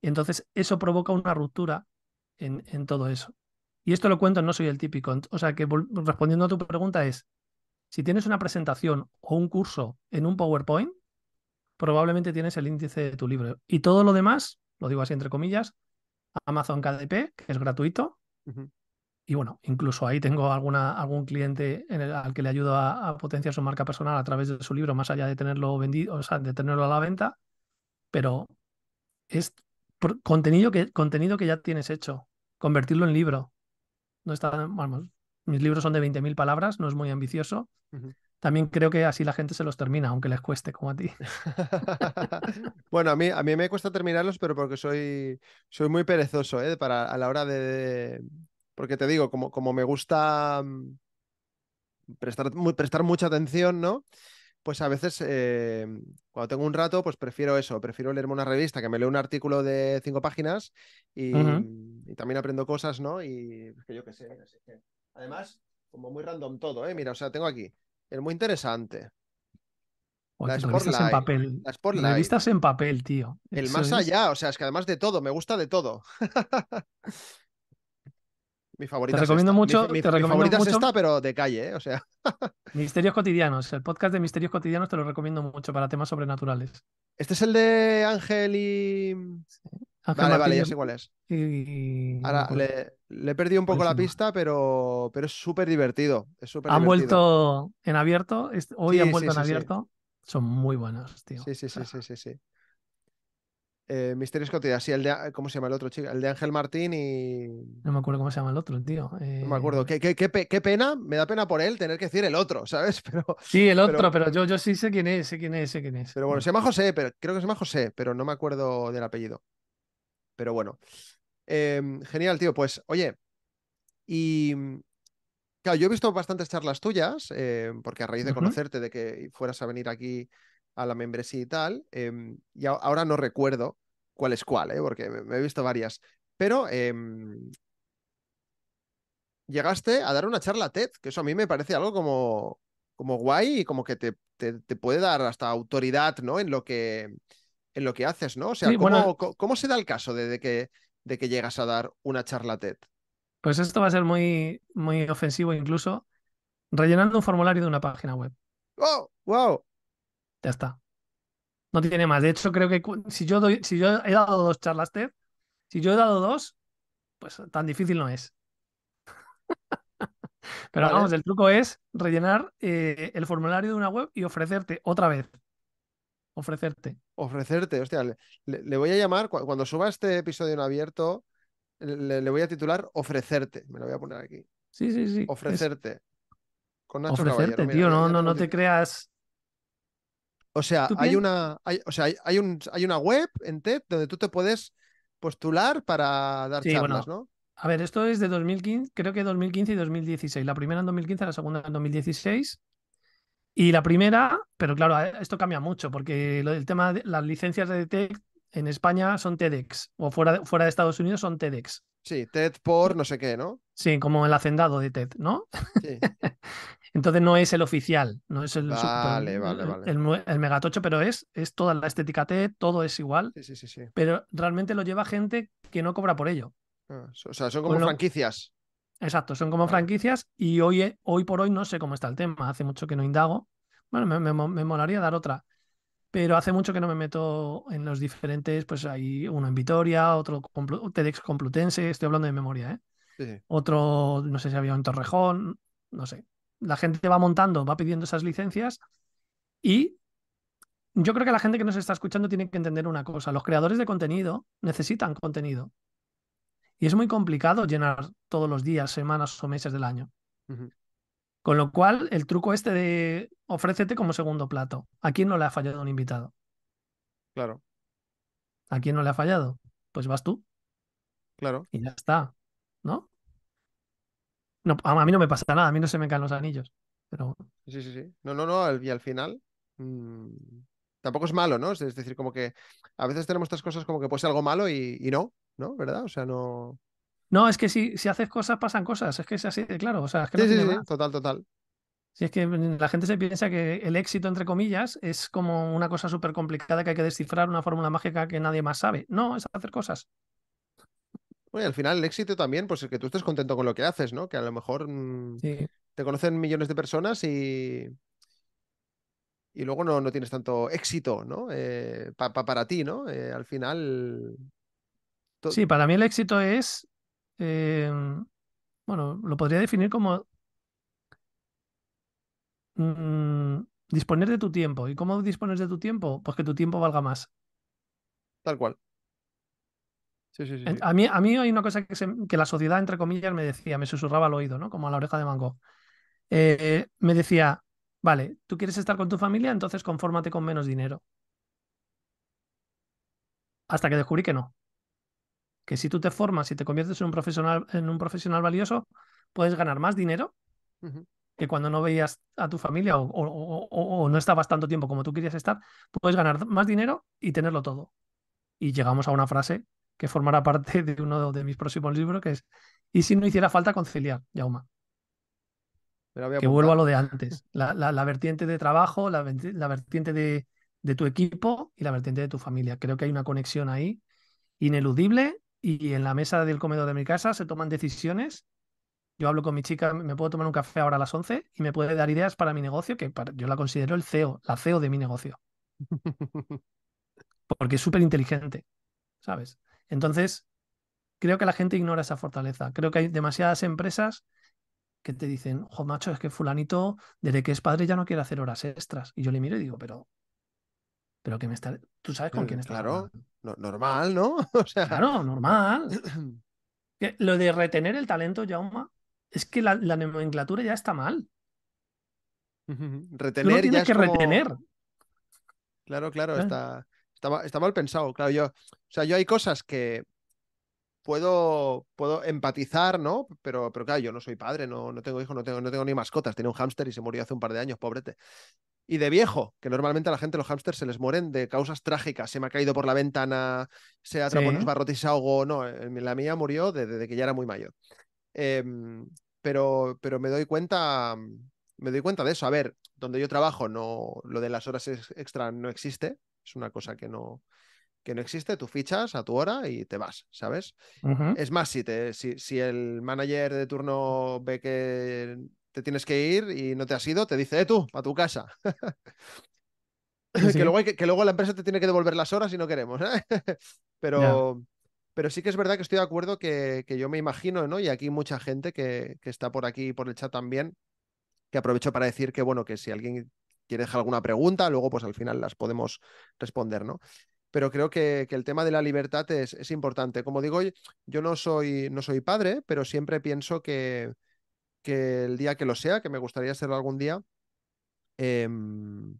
y Entonces eso provoca una ruptura en todo eso. Y esto lo cuento, no soy el típico. O sea que respondiendo a tu pregunta es, si tienes una presentación o un curso en un PowerPoint, probablemente tienes el índice de tu libro. Y todo lo demás, lo digo así entre comillas, Amazon KDP, que es gratuito. Y bueno, incluso ahí tengo alguna, algún cliente al que le ayudo a, potenciar su marca personal a través de su libro, más allá de tenerlo vendido, o sea, de tenerlo a la venta. Pero es contenido que, contenido que ya tienes hecho, convertirlo en libro. No está, vamos, mis libros son de 20.000 palabras, no es muy ambicioso también creo que así la gente se los termina, aunque les cueste, como a ti. bueno, a mí, a mí me cuesta terminarlos, pero porque soy, soy muy perezoso, ¿eh? Para, a la hora de, Porque te digo, como, como me gusta mm, prestar, prestar mucha atención, ¿no? Pues a veces, eh, cuando tengo un rato, pues prefiero eso, prefiero leerme una revista, que me leo un artículo de cinco páginas y, mm, y también aprendo cosas, ¿no? Y pues que yo qué sé. Además, como muy random todo, ¿eh? Mira, o sea, tengo aquí es muy interesante. las la en papel. La Revistas en papel, tío. El más allá, o sea, es que además de todo, me gusta de todo. mi favorita te recomiendo es esta. mucho. Mi, te favorita mucho... es esta, pero de calle, ¿eh? o sea. Misterios cotidianos. El podcast de Misterios cotidianos te lo recomiendo mucho para temas sobrenaturales. Este es el de Ángel y vale, vale, ya sé cuál es. Ahora, le, he perdido un poco la pista, pero, pero es súper divertido. Es han vuelto en abierto, hoy han vuelto en abierto. Son muy buenos, tío. Sí, sí, sí, sí, sí, Eh, Misterios cotidianos, sí, el de, ¿cómo se llama el otro chico? El de Ángel Martín y... No me acuerdo cómo se llama el otro, tío. No me acuerdo. Eh, ¿Qué, qué, qué, pena, me da pena por él tener que decir el otro, ¿sabes? Pero, sí, el otro, pero, yo, yo sí sé quién es, sé quién es, sé quién es. Pero bueno, se llama José, pero creo que se llama José, pero no me acuerdo del apellido. Pero bueno. Em, genial, tío. Pues, oye, y mm, claro, yo he visto bastantes charlas tuyas, eh, porque a raíz de conocerte, de que fueras a venir aquí a la membresía y tal, em, y ahora no recuerdo cuál es cuál, eh, porque me, he visto varias, pero em, llegaste a dar una charla TED, que eso a mí me parece algo como, como guay y como que te, te puede dar hasta autoridad, ¿no? En lo que en lo que haces, ¿no? O sea, ¿cómo, se da el caso de, que, llegas a dar una charla TED? Pues esto va a ser muy, muy ofensivo incluso, rellenando un formulario de una página web. ¡Wow! ¡Oh! ¡Wow! Ya está. No tiene más. De hecho, creo que si yo, si yo he dado dos charlas TED, si yo he dado dos, pues tan difícil no es. Pero vamos, el truco es rellenar eh, el formulario de una web y ofrecerte otra vez Ofrecerte. Ofrecerte, hostia. Le, voy a llamar, cuando suba este episodio en abierto, le, voy a titular Ofrecerte. Me lo voy a poner aquí. Sí, sí, sí. Ofrecerte. Con Ofrecerte, tío, no, no, no te creas. O sea, hay una, o sea hay, una web en TED donde tú te puedes postular para dar sí, charlas, ¿no? A ver, esto es de 2015, creo que 2015 y 2016. La primera en 2015, la segunda en 2016. Y la primera, pero claro, esto cambia mucho, porque el tema de las licencias de TED en España son TEDx, e o fuera de, fuera de Estados Unidos son TEDx. E sí, TED e por no sé qué, ¿no? Sí, como el hacendado de TED, ¿no? Sí. Entonces no es el oficial, no es el, el, megatocho, pero es, es toda la estética TED, todo es igual. Sí, sí, sí, sí, Pero realmente lo lleva gente que no cobra por ello. Ah, o sea, son como franquicias. Exacto, son como franquicias y hoy, eh, hoy por hoy no sé cómo está el tema, hace mucho que no indago. Bueno, me, molaría dar otra, pero hace mucho que no me meto en los diferentes, pues hay uno en Vitoria, otro TEDx Complutense, estoy hablando de memoria, ¿eh? Otro, no sé si había en Torrejón, no sé. La gente va montando, va pidiendo esas licencias y yo creo que la gente que nos está escuchando tiene que entender una cosa. Los creadores de contenido necesitan contenido. Y es muy complicado llenar todos los días, semanas o meses del año. Con lo cual, el truco este de ofrécete como segundo plato. ¿A quién no le ha fallado un invitado? Claro. ¿A quién no le ha fallado? Pues vas tú. Claro. Y ya está, ¿no? no a mí no me pasa nada, a mí no se me caen los anillos. Pero... Sí, sí, sí. No, no, no, y al final mm, tampoco es malo, ¿no? Es decir, como que a veces tenemos estas cosas como que pues algo malo y no, ¿no? ¿Verdad? O sea, no. No, es que si, si haces cosas, pasan cosas. Es que es así claro. sea, que sí, sí, sí, total, total. Si es que la gente se piensa que el éxito, entre comillas, es como una cosa súper complicada que hay que descifrar, una fórmula mágica que nadie más sabe. No, es hacer cosas. Oye, al final el éxito también, pues es que tú estés contento con lo que haces, ¿no? Que a lo mejor mm, te conocen millones de personas y, y luego no, no tienes tanto éxito, ¿no? Eh, para ti, ¿no? Eh, al final Sí, para mí el éxito es, eh, bueno, lo podría definir como mm, disponer de tu tiempo. ¿Y cómo dispones de tu tiempo? Pues que tu tiempo valga más. Tal cual. Sí, sí, sí. A mí, a mí hay una cosa que, la sociedad, entre comillas, me decía, me susurraba al oído, ¿no? Como a la oreja de mango. Eh, me decía, vale, tú quieres estar con tu familia, entonces confórmate con menos dinero. Hasta que descubrí que no que si tú te formas y te conviertes en un profesional, en un profesional valioso, puedes ganar más dinero que cuando no veías a tu familia o, no estabas tanto tiempo como tú querías estar, puedes ganar más dinero y tenerlo todo. Y llegamos a una frase que formará parte de uno de mis próximos libros, que es, ¿y si no hiciera falta conciliar, Yauma? Que vuelvo a lo de antes, la, vertiente de trabajo, la, vertiente de tu equipo y la vertiente de tu familia. Creo que hay una conexión ahí ineludible y en la mesa del comedor de mi casa se toman decisiones. Yo hablo con mi chica, me puedo tomar un café ahora a las 11 y me puede dar ideas para mi negocio, que yo la considero el CEO, la CEO de mi negocio. Porque es súper inteligente, ¿sabes? Entonces, creo que la gente ignora esa fortaleza. Creo que hay demasiadas empresas que te dicen, jo, macho, es que fulanito, desde que es padre ya no quiere hacer horas extras. Y yo le miro y digo, pero pero que me está... ¿Tú sabes con quién eh, está? Claro, normal, ¿no? O Claro, normal. lo de retener el talento, Jauma, es que la, nomenclatura ya está mal. retener Tú que retener. Claro, claro, Está, mal pensado. Claro, yo, o sea, yo hay cosas que puedo, puedo empatizar, ¿no? Pero, pero claro, yo no soy padre, no, no tengo hijos, no tengo, no tengo ni mascotas. Tiene un hámster y se murió hace un par de años, pobrete y de viejo, que normalmente a la gente los hámsters se les mueren de causas trágicas. Se me ha caído por la ventana, se ha sí. en barrotes No, eh, la mía murió desde que ya era muy mayor. Em, pero, pero me doy cuenta. Me doy cuenta de eso. A ver, donde yo trabajo, no, lo de las horas extra no existe. Es una cosa que no, que no existe, tú fichas a tu hora y te vas, ¿sabes? Es más, si, te, si, si, el manager de turno ve que te tienes que ir y no te has ido, te dice, eh, tú, a tu casa. Que, luego que, luego la empresa te tiene que devolver las horas y no queremos. ¿eh? pero, pero sí que es verdad que estoy de acuerdo que, que yo me imagino, ¿no? Y aquí mucha gente que, está por aquí y por el chat también, que aprovecho para decir que, bueno, que si alguien quiere dejar alguna pregunta, luego pues al final las podemos responder, ¿no? Pero creo que, el tema de la libertad es, importante. Como digo, yo no soy, no soy padre, pero siempre pienso que, que el día que lo sea, que me gustaría ser algún día, em,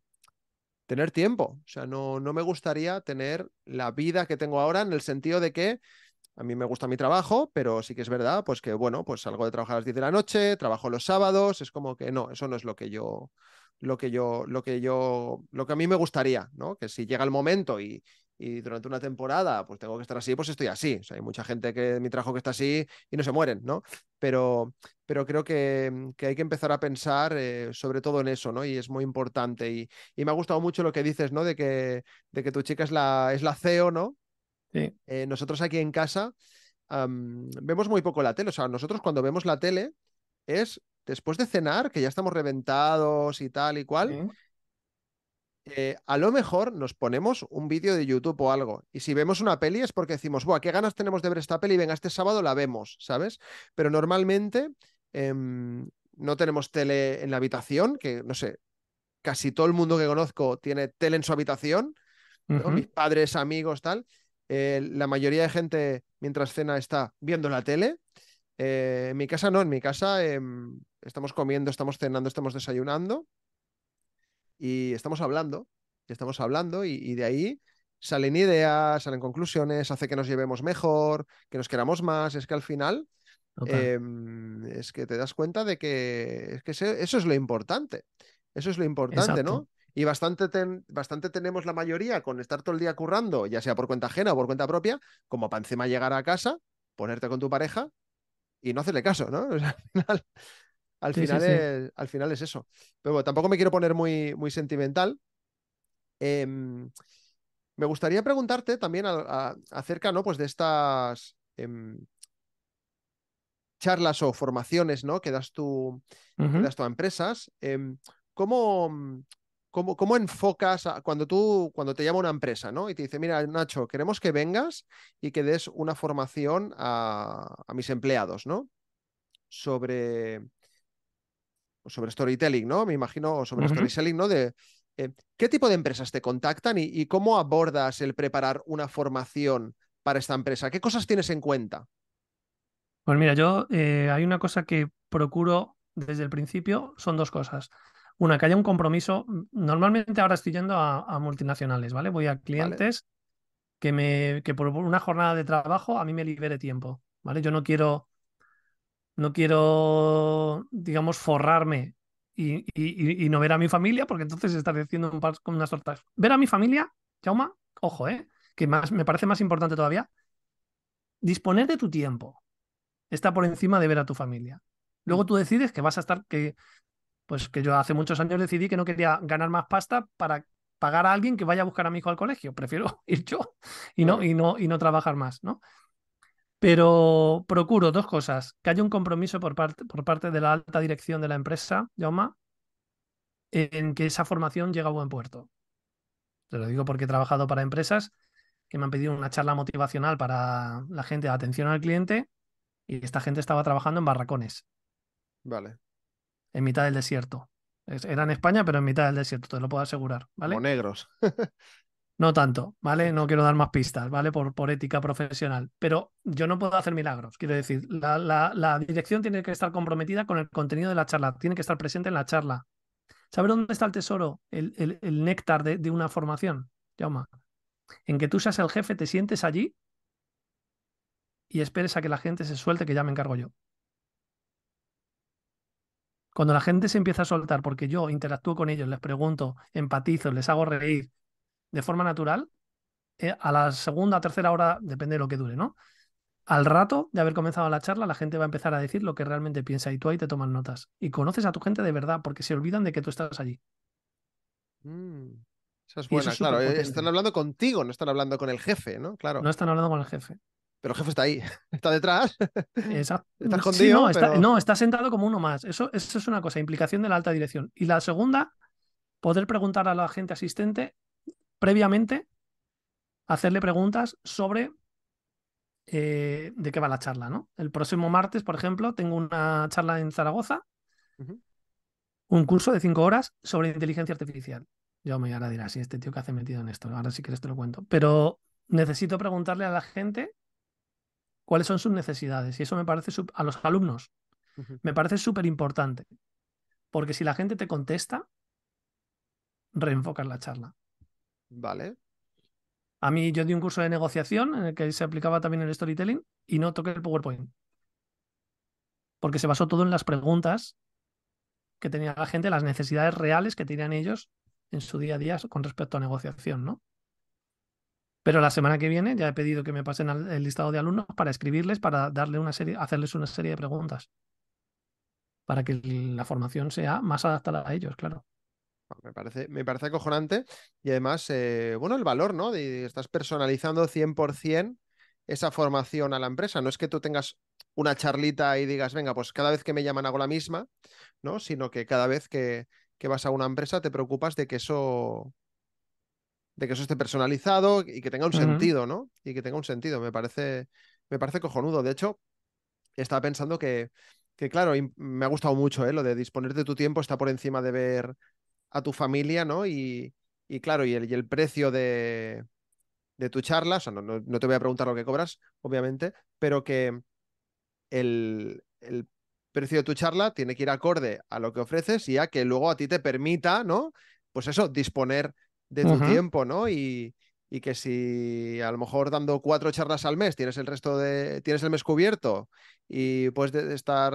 tener tiempo. O sea, no, no me gustaría tener la vida que tengo ahora en el sentido de que a mí me gusta mi trabajo, pero sí que es verdad, pues que bueno, pues salgo de trabajar a las 10 de la noche, trabajo los sábados, es como que no, eso no es lo que yo, lo que yo, lo que yo, lo que a mí me gustaría, ¿no? Que si llega el momento y, y durante una temporada pues tengo que estar así, pues estoy así. O sea, hay mucha gente que me mi que está así y no se mueren, ¿no? Pero, pero creo que, mm, hay que empezar a pensar eh, sobre todo en eso, ¿no? Y es muy importante. Y, me ha gustado mucho lo que dices, ¿no? De que, de que tu chica es la, es la CEO, ¿no? Sí. Eh, nosotros aquí en casa vemos muy poco la tele. O sea, nosotros cuando vemos la tele es después de cenar, que ya estamos reventados y tal y cual, eh, a lo mejor nos ponemos un vídeo de YouTube o algo. Y si vemos una peli es porque decimos, Buah, qué ganas tenemos de ver esta peli, venga, este sábado la vemos, ¿sabes? Pero normalmente em, no tenemos tele en la habitación, que no sé, casi todo el mundo que conozco tiene tele en su habitación, mis padres, amigos, tal. Eh, la mayoría de gente mientras cena está viendo la tele. Eh, en mi casa no, en mi casa em, estamos comiendo, estamos cenando, estamos desayunando y estamos hablando, y estamos hablando y, de ahí salen ideas, salen conclusiones, hace que nos llevemos mejor, que nos queramos más, es que al final em, es que te das cuenta de que, es que eso es lo importante, eso es lo importante, ¿no? Y bastante, bastante tenemos la mayoría con estar todo el día currando, ya sea por cuenta ajena o por cuenta propia, como para encima llegar a casa, ponerte con tu pareja y no hacerle caso, ¿no? O sea, al final al, final, Es, al final es eso. Pero tampoco me quiero poner muy, muy sentimental. Em, me gustaría preguntarte también acerca ¿no? pues de estas em, charlas o formaciones ¿no? que, das tú das a empresas. Em, mm, ¿cómo, cómo, enfocas cuando tú cuando te llama una empresa ¿no? y te dice, mira, Nacho, queremos que vengas y que des una formación a, mis empleados ¿no? sobre sobre storytelling, ¿no? Me imagino, o sobre storytelling, ¿no? De, eh, ¿Qué tipo de empresas te contactan y, cómo abordas el preparar una formación para esta empresa? ¿Qué cosas tienes en cuenta? Pues mira, yo eh, hay una cosa que procuro desde el principio, son dos cosas. Una, que haya un compromiso. Mm, normalmente ahora estoy yendo a, multinacionales, ¿vale? Voy a clientes que, me, que por una jornada de trabajo a mí me libere tiempo, ¿vale? Yo no quiero no quiero, digamos, forrarme y, no ver a mi familia, porque entonces estás haciendo un par con unas tortas. Ver a mi familia, Chauma, ojo, eh, que más, me parece más importante todavía, disponer de tu tiempo está por encima de ver a tu familia. Luego tú decides que vas a estar, que, pues que yo hace muchos años decidí que no quería ganar más pasta para pagar a alguien que vaya a buscar a mi hijo al colegio. Prefiero ir yo y no, y no, y no trabajar más, ¿no? Pero procuro dos cosas, que haya un compromiso por parte, de la alta dirección de la empresa, Yoma, en que esa formación llegue a buen puerto. Te lo digo porque he trabajado para empresas que me han pedido una charla motivacional para la gente de atención al cliente y esta gente estaba trabajando en barracones. Vale. En mitad del desierto. Era en España, pero en mitad del desierto, te lo puedo asegurar, ¿vale? Como negros. No tanto, ¿vale? No quiero dar más pistas, ¿vale? Por, por ética profesional. Pero yo no puedo hacer milagros. Quiero decir, la, la, la, dirección tiene que estar comprometida con el contenido de la charla, tiene que estar presente en la charla. ¿Saber dónde está el tesoro, el, néctar de, una formación? Llama. En que tú seas el jefe, te sientes allí y esperes a que la gente se suelte, que ya me encargo yo. Cuando la gente se empieza a soltar, porque yo interactúo con ellos, les pregunto, empatizo, les hago reír, de forma natural eh, a la segunda, tercera hora, depende de lo que dure, ¿no? Al rato de haber comenzado la charla, la gente va a empezar a decir lo que realmente piensa y tú ahí te tomas notas. Y conoces a tu gente de verdad porque se olvidan de que tú estás allí. Mm, es buena, claro. Eh, están hablando contigo, no están hablando con el jefe, ¿no? Claro. No están hablando con el jefe. Pero el jefe está ahí, está detrás. Exacto. Está no, está, sentado como uno más. Eso, eso es una cosa, implicación de la alta dirección. Y la segunda, poder preguntar a la gente asistente previamente hacerle preguntas sobre eh, de qué va la charla, ¿no? El próximo martes, por ejemplo, tengo una charla en Zaragoza, un curso de cinco horas sobre inteligencia artificial. Yo me ahora dirá, sí, este tío que hace metido en esto, ahora si quieres te lo cuento. Pero necesito preguntarle a la gente cuáles son sus necesidades. Y eso me parece a los alumnos. Me parece súper importante. Porque si la gente te contesta, reenfocas la charla. Vale. A mí yo di un curso de negociación en el que se aplicaba también el storytelling y no toqué el PowerPoint. Porque se basó todo en las preguntas que tenía la gente, las necesidades reales que tenían ellos en su día a día con respecto a negociación, ¿no? Pero la semana que viene ya he pedido que me pasen el listado de alumnos para escribirles, para darle una serie, hacerles una serie de preguntas. Para que la formación sea más adaptada a ellos, claro. Me parece, me parece acojonante y además, eh, bueno, el valor, ¿no? De, estás personalizando 100% esa formación a la empresa. No es que tú tengas una charlita y digas, venga, pues cada vez que me llaman hago la misma, ¿no? Sino que cada vez que, vas a una empresa te preocupas de que eso de que eso esté personalizado y que tenga un sentido, ¿no? Y que tenga un sentido. Me parece, me parece cojonudo. De hecho, estaba pensando que, que claro, me ha gustado mucho ¿eh? lo de disponer de tu tiempo está por encima de ver a tu familia, ¿no? Y, claro, y el, precio de, de, tu charla, o sea, no, te voy a preguntar lo que cobras, obviamente, pero que el, el, precio de tu charla tiene que ir acorde a lo que ofreces y a que luego a ti te permita, ¿no? Pues eso, disponer de tu tiempo, ¿no? Y, que si a lo mejor dando cuatro charlas al mes tienes el resto de tienes el mes cubierto y puedes estar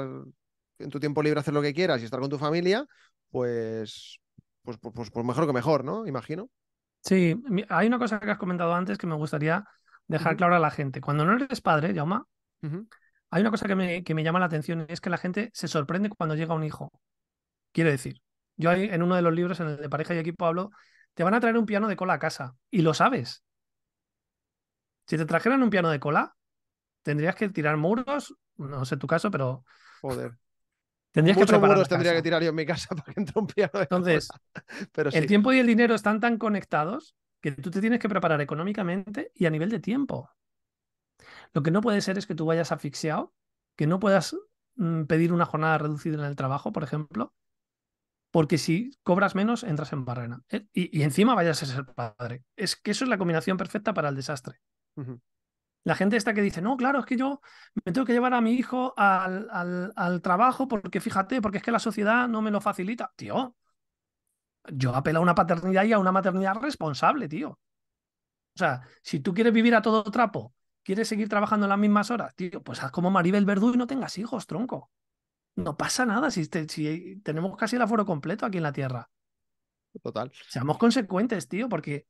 en tu tiempo libre hacer lo que quieras y estar con tu familia, pues pues, pues, pues, pues, mejor que mejor, ¿no? Imagino. Sí, hay una cosa que has comentado antes que me gustaría dejar clara claro a la gente. Cuando no eres padre, Yama, hay una cosa que me, llama la atención y es que la gente se sorprende cuando llega un hijo. Quiero decir, yo en uno de los libros, en el de pareja y equipo, hablo, te van a traer un piano de cola a casa y lo sabes. Si te trajeran un piano de cola, tendrías que tirar muros, no sé tu caso, pero... Joder. Tendrías que muros tendría que tirar yo en mi casa para que entre un piano. Entonces, Pero el tiempo y el dinero están tan conectados que tú te tienes que preparar económicamente y a nivel de tiempo. Lo que no puede ser es que tú vayas asfixiado, que no puedas mm, pedir una jornada reducida en el trabajo, por ejemplo, porque si cobras menos entras en barrena. Eh, y, encima vayas a ser padre. Es que eso es la combinación perfecta para el desastre. La gente está que dice, no, claro, es que yo me tengo que llevar a mi hijo al, trabajo porque fíjate, porque es que la sociedad no me lo facilita. Tío, yo apelo a una paternidad y a una maternidad responsable, tío. O sea, si tú quieres vivir a todo trapo, quieres seguir trabajando las mismas horas, tío, pues haz como Maribel Verdú y no tengas hijos, tronco. No pasa nada si, si tenemos casi el aforo completo aquí en la Tierra. Total. Seamos consecuentes, tío, porque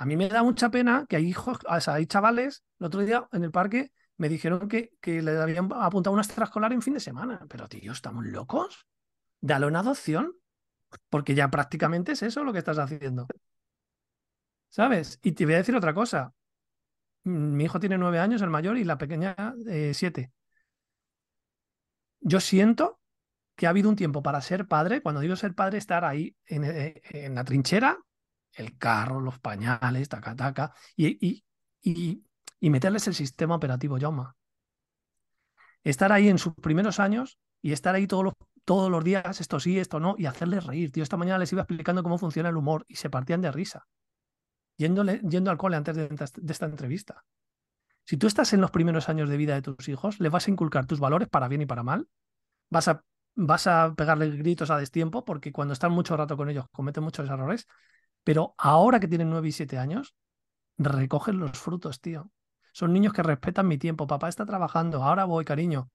a mí me da mucha pena que hay hijos, o sea, hay chavales, el otro día en el parque me dijeron que, que le habían apuntado una extraescolar en fin de semana. Pero, tío, ¿estamos locos? Dale una adopción, porque ya prácticamente es eso lo que estás haciendo. ¿Sabes? Y te voy a decir otra cosa. Mi hijo tiene nueve años, el mayor, y la pequeña eh, siete. Yo siento que ha habido un tiempo para ser padre. Cuando digo ser padre, estar ahí en eh, la trinchera el carro, los pañales, taca, taca, y, meterles el sistema operativo Yoma. Estar ahí en sus primeros años y estar ahí todos los, todos los días, esto sí, esto no, y hacerles reír. Tío, esta mañana les iba explicando cómo funciona el humor y se partían de risa, yéndole, yendo al cole antes de, esta entrevista. Si tú estás en los primeros años de vida de tus hijos, les vas a inculcar tus valores para bien y para mal, vas a vas a pegarle gritos a destiempo porque cuando están mucho rato con ellos cometen muchos errores pero ahora que tienen 9 y 7 años, recogen los frutos, tío. Son niños que respetan mi tiempo. Papá está trabajando, ahora voy, cariño.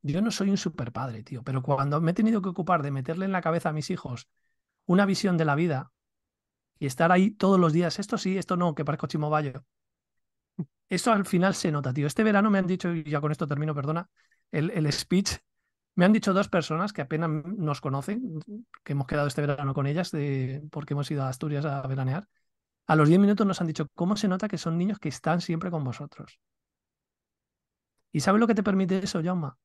Yo no soy un super padre, tío, pero cuando me he tenido que ocupar de meterle en la cabeza a mis hijos una visión de la vida y estar ahí todos los días, esto sí, esto no, que parezco chimoballo. Eso al final se nota, tío. Este verano me han dicho, y ya con esto termino, perdona, el, el speech me han dicho dos personas que apenas nos conocen, que hemos quedado este verano con ellas de, porque hemos ido a Asturias a veranear. A los 10 minutos nos han dicho, ¿cómo se nota que son niños que están siempre con vosotros? ¿Y sabes lo que te permite eso, Jauma?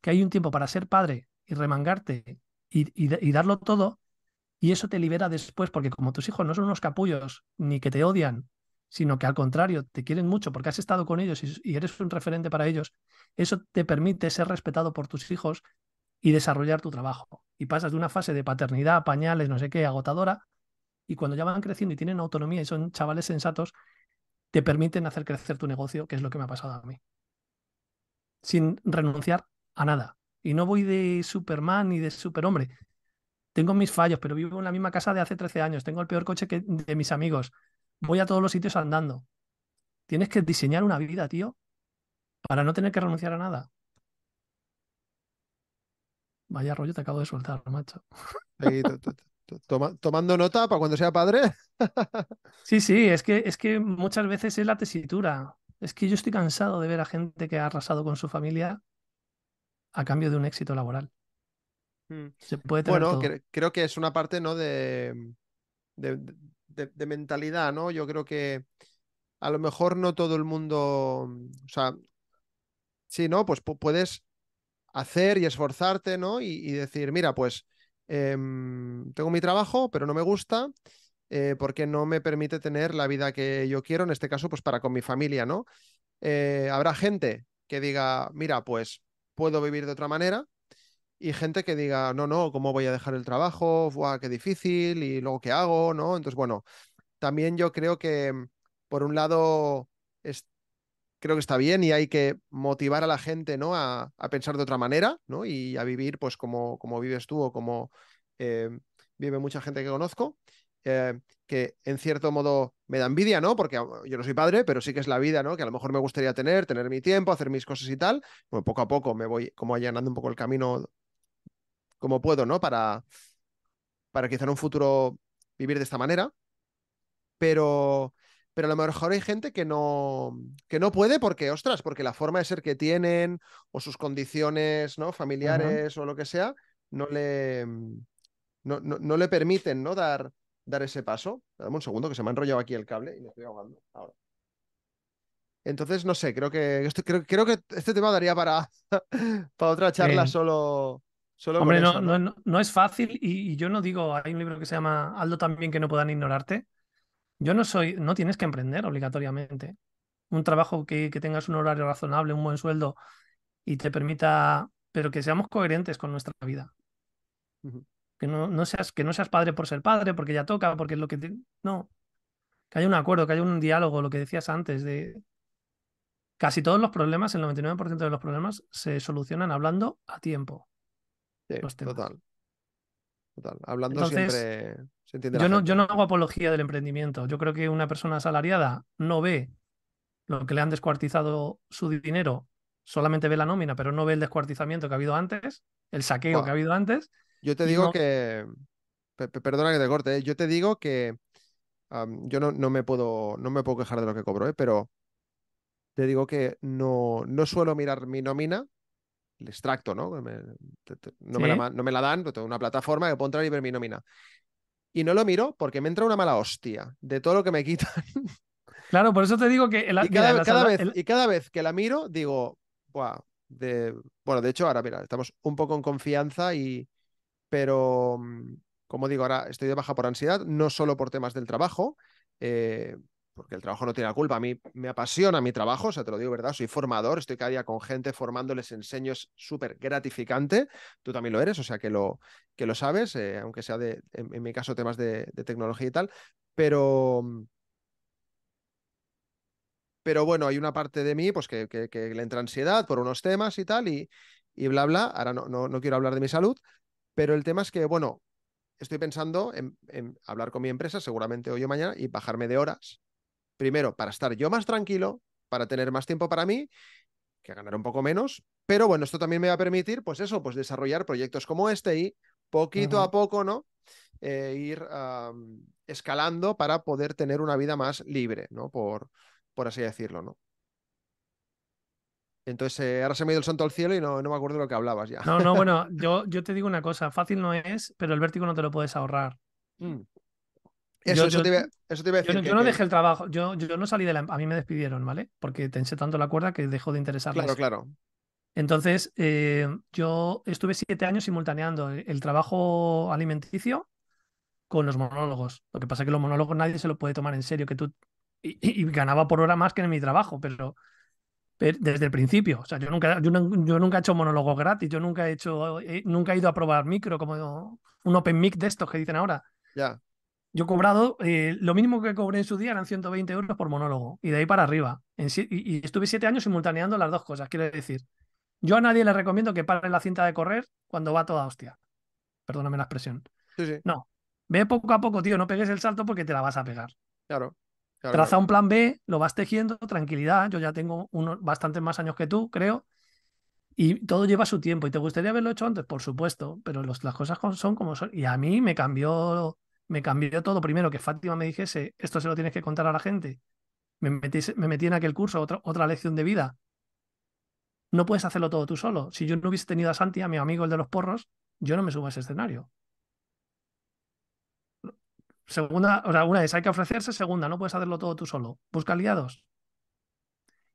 Que hay un tiempo para ser padre y remangarte y darlo todo, y eso te libera después, porque como tus hijos no son unos capullos ni que te odian, sino que al contrario, te quieren mucho porque has estado con ellos y, eres un referente para ellos, eso te permite ser respetado por tus hijos y desarrollar tu trabajo. Y pasas de una fase de paternidad, pañales, no sé qué, agotadora, y cuando ya van creciendo y tienen autonomía y son chavales sensatos, te permiten hacer crecer tu negocio, que es lo que me ha pasado a mí. Sin renunciar a nada. Y no voy de Superman ni de Superhombre. Tengo mis fallos, pero vivo en la misma casa de hace 13 años. Tengo el peor coche que de mis amigos voy a todos los sitios andando. Tienes que diseñar una vida, tío, para no tener que renunciar a nada. Vaya rollo te acabo de soltar, macho. tomando nota para cuando sea padre. sí, sí, es que, es que muchas veces es la tesitura. Es que yo estoy cansado de ver a gente que ha arrasado con su familia a cambio de un éxito laboral. Mm. bueno, creo que es una parte ¿no? de, de, mentalidad, ¿no? Yo creo que a lo mejor no todo el mundo, o sea, sí, ¿no? Pues puedes hacer y esforzarte, ¿no? Y, decir, mira, pues em, tengo mi trabajo, pero no me gusta. Eh, porque no me permite tener la vida que yo quiero, en este caso, pues para con mi familia, ¿no? Eh, habrá gente que diga, mira, pues puedo vivir de otra manera, y gente que diga, no, no, ¿cómo voy a dejar el trabajo? Buah, qué difícil, y luego qué hago, ¿no? Entonces, bueno, también yo creo que, mm, por un lado, creo que está bien y hay que motivar a la gente, ¿no? A, pensar de otra manera, ¿no? Y a vivir, pues, como, como vives tú o como eh, vive mucha gente que conozco. Eh, que en cierto modo me da envidia, ¿no? Porque ah, yo no soy padre, pero sí que es la vida, ¿no? Que a lo mejor me gustaría tener, tener mi tiempo, hacer mis cosas y tal. Bueno, poco a poco me voy como allanando un poco el camino como puedo, ¿no? Para, para quizá en un futuro vivir de esta manera. Pero, pero a lo mejor hay gente que no, que no puede porque, ostras, porque la forma de ser que tienen o sus condiciones ¿no? familiares o lo que sea, no le, no, le permiten ¿no? Dar, dar ese paso. Dame un segundo que se me ha enrollado aquí el cable y me estoy ahogando ahora. Entonces, no sé, creo que, esto, creo, que este tema daría para, para otra charla solo, Hombre, no, es fácil y, yo no digo, hay un libro que se llama Aldo también que no puedan ignorarte. Yo no soy, no tienes que emprender obligatoriamente. Un trabajo que, tengas un horario razonable, un buen sueldo y te permita, pero que seamos coherentes con nuestra vida. Que no, seas, que no seas padre por ser padre, porque ya toca, porque es lo que No. Que haya un acuerdo, que haya un diálogo, lo que decías antes, de casi todos los problemas, el 99% de los problemas, se solucionan hablando a tiempo. Total. Total. Hablando siempre Yo no, yo no hago apología del emprendimiento. Yo creo que una persona asalariada no ve lo que le han descuartizado su dinero, solamente ve la nómina, pero no ve el descuartizamiento que ha habido antes, el saqueo que ha habido antes. Yo te digo que. perdona que te corte, ¿eh? yo te digo que. yo no, no, me puedo, no me puedo quejar de lo que cobro, ¿eh? pero te digo que no, no suelo mirar mi nómina extracto, ¿no? no, me la, no, me dan, tengo una plataforma que puedo entrar y ver mi nómina. Y no lo miro porque me entra una mala hostia de todo lo que me quitan. Claro, por eso te digo que... cada, vez, y cada vez que la miro, digo, de... bueno, de hecho, ahora mira, estamos un poco en confianza y... Pero, mm, como digo, ahora estoy de baja por ansiedad, no solo por temas del trabajo, eh, porque el trabajo no tiene la culpa. A mí me apasiona mi trabajo, o sea, te lo digo verdad, soy formador, estoy cada día con gente formándoles enseño, es súper gratificante. Tú también lo eres, o sea, que lo, que lo sabes, eh, aunque sea de, en, mi caso, temas de, tecnología y tal, pero... Mm, pero bueno, hay una parte de mí pues, que, le entra ansiedad por unos temas y tal, y, bla, bla. Ahora no, no, no quiero hablar de mi salud, pero el tema es que, bueno, estoy pensando en, hablar con mi empresa, seguramente hoy o mañana, y bajarme de horas primero, para estar yo más tranquilo, para tener más tiempo para mí, que ganar un poco menos, pero bueno, esto también me va a permitir, pues eso, pues desarrollar proyectos como este y poquito a poco, ¿no? Eh, ir escalando para poder tener una vida más libre, ¿no? Por, por así decirlo, ¿no? Entonces, eh, ahora se me ha ido el santo al cielo y no, no, me acuerdo de lo que hablabas ya. No, no, bueno, yo, yo te digo una cosa, fácil no es, pero el vértigo no te lo puedes ahorrar. Mm. Eso, yo, te iba, a decir. Yo, no dejé el trabajo, yo, yo no salí de la... Em, a mí me despidieron, ¿vale? Porque tensé tanto la cuerda que dejó de interesarles. Claro, claro. Entonces, eh, yo estuve siete años simultaneando el trabajo alimenticio con los monólogos. Lo que pasa es que los monólogos nadie se lo puede tomar en serio, que tú... Y, ganaba por hora más que en mi trabajo, pero, desde el principio. O sea, yo nunca, yo, nunca he hecho monólogos gratis, yo nunca he hecho, eh, nunca he ido a probar micro como un open mic de estos que dicen ahora. Ya. Yo he cobrado, eh, lo mínimo que cobré en su día eran 120 euros por monólogo, y de ahí para arriba. En y, estuve siete años simultaneando las dos cosas, quiero decir. Yo a nadie le recomiendo que pare la cinta de correr cuando va toda hostia. Perdóname la expresión. No. Ve poco a poco, tío, no pegues el salto porque te la vas a pegar. Claro. Traza un plan B, lo vas tejiendo, tranquilidad. Yo ya tengo unos bastantes más años que tú, creo. Y todo lleva su tiempo. ¿Y te gustaría haberlo hecho antes? Por supuesto, pero las cosas son como son. Y a mí me cambió me cambió todo. Primero, que Fátima me dijese, esto se lo tienes que contar a la gente. Me metí, en aquel curso, otra, lección de vida. No puedes hacerlo todo tú solo. Si yo no hubiese tenido a Santi, a mi amigo el de los porros, yo no me subo a ese escenario. Segunda, o sea, una es hay que ofrecerse, segunda, no puedes hacerlo todo tú solo. Busca aliados.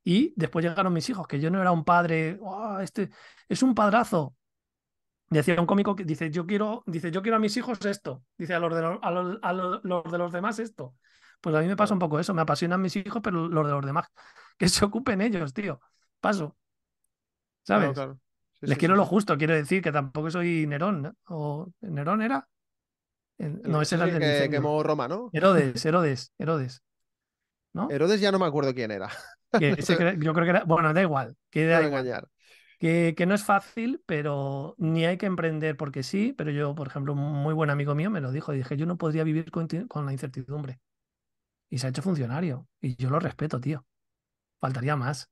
Y después llegaron mis hijos, que yo no era un padre, este es un padrazo. Decía un cómico que dice, yo quiero, dice, yo quiero a mis hijos esto, dice a los de, los, de los demás esto. Pues a mí me pasa un poco eso, me apasionan mis hijos, pero los de los demás, que se ocupen ellos, tío. Paso. ¿Sabes? Les quiero lo justo, quiero decir que tampoco soy Nerón, ¿O Nerón era? No, ese era el que quemó Roma, ¿no? Herodes, Herodes, Herodes. Herodes ya no me acuerdo quién era. yo creo que era. Bueno, da igual. Que da Engañar. Que, no es fácil, pero ni hay que emprender porque sí, pero yo, por ejemplo, un muy buen amigo mío me lo dijo, dije, yo no podría vivir con, la incertidumbre. Y se ha hecho funcionario, y yo lo respeto, tío. Faltaría más.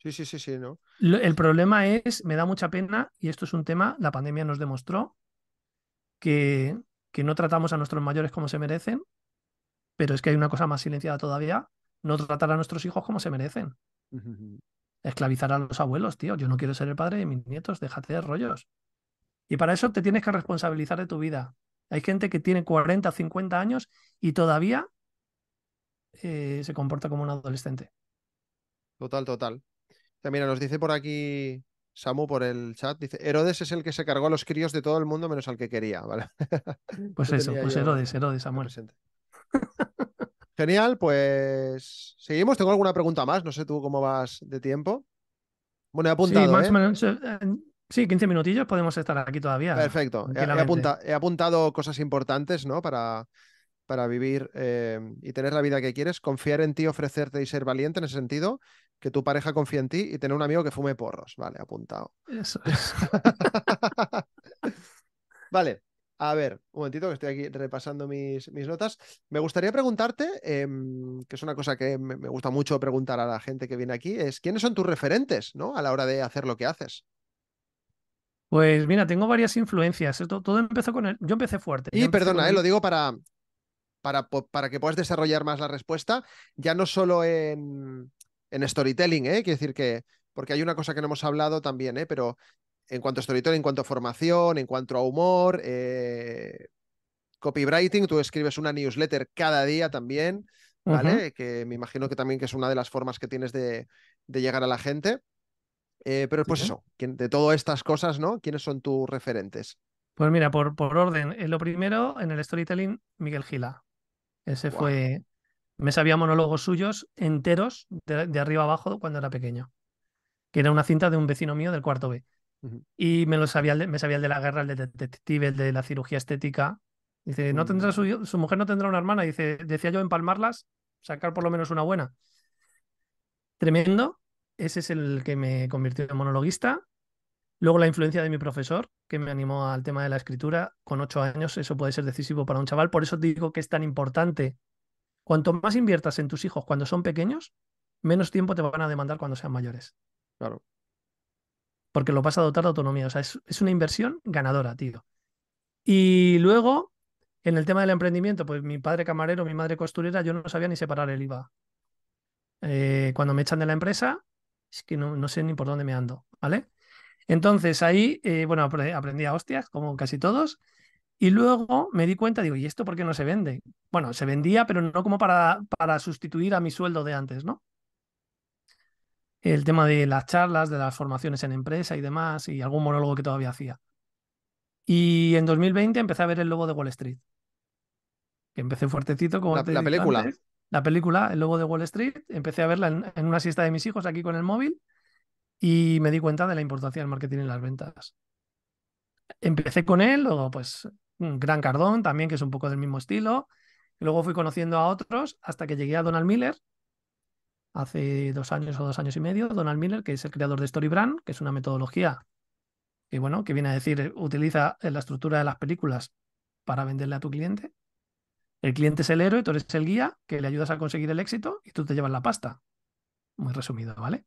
Sí, sí, sí, sí, ¿no? el problema es, me da mucha pena, y esto es un tema, la pandemia nos demostró que, que no tratamos a nuestros mayores como se merecen, pero es que hay una cosa más silenciada todavía, no tratar a nuestros hijos como se merecen esclavizar a los abuelos, tío. Yo no quiero ser el padre de mis nietos, déjate de rollos. Y para eso te tienes que responsabilizar de tu vida. Hay gente que tiene 40 50 años y todavía eh, se comporta como un adolescente. Total, total. Mira, nos dice por aquí Samu por el chat, dice, Herodes es el que se cargó a los críos de todo el mundo menos al que quería, ¿vale? Pues eso, pues Herodes, Herodes, Samuel. Genial, pues seguimos. Tengo alguna pregunta más. No sé tú cómo vas de tiempo. Bueno, he apuntado. ¿eh? Eh, sí, sí 15 minutillos podemos estar aquí todavía. Perfecto. He, apuntado cosas importantes, ¿no? Para, para vivir eh, y tener la vida que quieres. Confiar en ti, ofrecerte y ser valiente en ese sentido. Que tu pareja confíe en ti y tener un amigo que fume porros. Vale, apuntado. Eso es. vale. A ver, un momentito que estoy aquí repasando mis, notas. Me gustaría preguntarte, em, que es una cosa que me, gusta mucho preguntar a la gente que viene aquí, es quiénes son tus referentes, ¿no? A la hora de hacer lo que haces. Pues mira, tengo varias influencias. todo empezó con el... Yo empecé fuerte. Y perdona, eh, lo digo para, para, para que puedas desarrollar más la respuesta, ya no solo en, storytelling, ¿eh? Quiero decir que porque hay una cosa que no hemos hablado también, ¿eh? pero en cuanto a storytelling, en cuanto a formación, en cuanto a humor, eh, copywriting, tú escribes una newsletter cada día también, ¿vale? Que me imagino que también que es una de las formas que tienes de, llegar a la gente. Eh, pero pues eso, de todas estas cosas, ¿no? ¿Quiénes son tus referentes? Pues mira, por, orden, eh, lo primero, en el storytelling, Miguel Gila. Ese fue, me sabía monólogos suyos enteros, de, de, arriba abajo, cuando era pequeño, que era una cinta de un vecino mío del cuarto B. Y me, lo sabía, me sabía el de la guerra, el de detective, el de la cirugía estética. Dice, no tendrá su, su mujer no tendrá una hermana. Dice, decía yo empalmarlas, sacar por lo menos una buena. Tremendo. Ese es el que me convirtió en monologuista. Luego la influencia de mi profesor, que me animó al tema de la escritura. Con ocho años eso puede ser decisivo para un chaval. Por eso digo que es tan importante. Cuanto más inviertas en tus hijos cuando son pequeños, menos tiempo te van a demandar cuando sean mayores. Claro porque lo vas a dotar de autonomía. O sea, es, una inversión ganadora, tío. Y luego, en el tema del emprendimiento, pues mi padre camarero, mi madre costurera, yo no sabía ni separar el IVA. Eh, cuando me echan de la empresa, es que no, sé ni por dónde me ando, ¿vale? Entonces ahí, eh, bueno, aprendí a hostias, como casi todos, y luego me di cuenta, digo, ¿y esto por qué no se vende? Bueno, se vendía, pero no como para, para sustituir a mi sueldo de antes, ¿no? el tema de las charlas, de las formaciones en empresa y demás, y algún monólogo que todavía hacía. Y en 2020 empecé a ver El Lobo de Wall Street. Que empecé fuertecito como la, película. La película, El Lobo de Wall Street, empecé a verla en, una siesta de mis hijos aquí con el móvil y me di cuenta de la importancia del marketing en las ventas. Empecé con él, luego pues un Gran Cardón también, que es un poco del mismo estilo. luego fui conociendo a otros hasta que llegué a Donald Miller, hace dos años o dos años y medio, Donald Miller, que es el creador de Storybrand, que es una metodología que, bueno, que viene a decir, eh, utiliza eh, la estructura de las películas para venderle a tu cliente. El cliente es el héroe, tú eres el guía, que le ayudas a conseguir el éxito y tú te llevas la pasta. Muy resumido, ¿vale?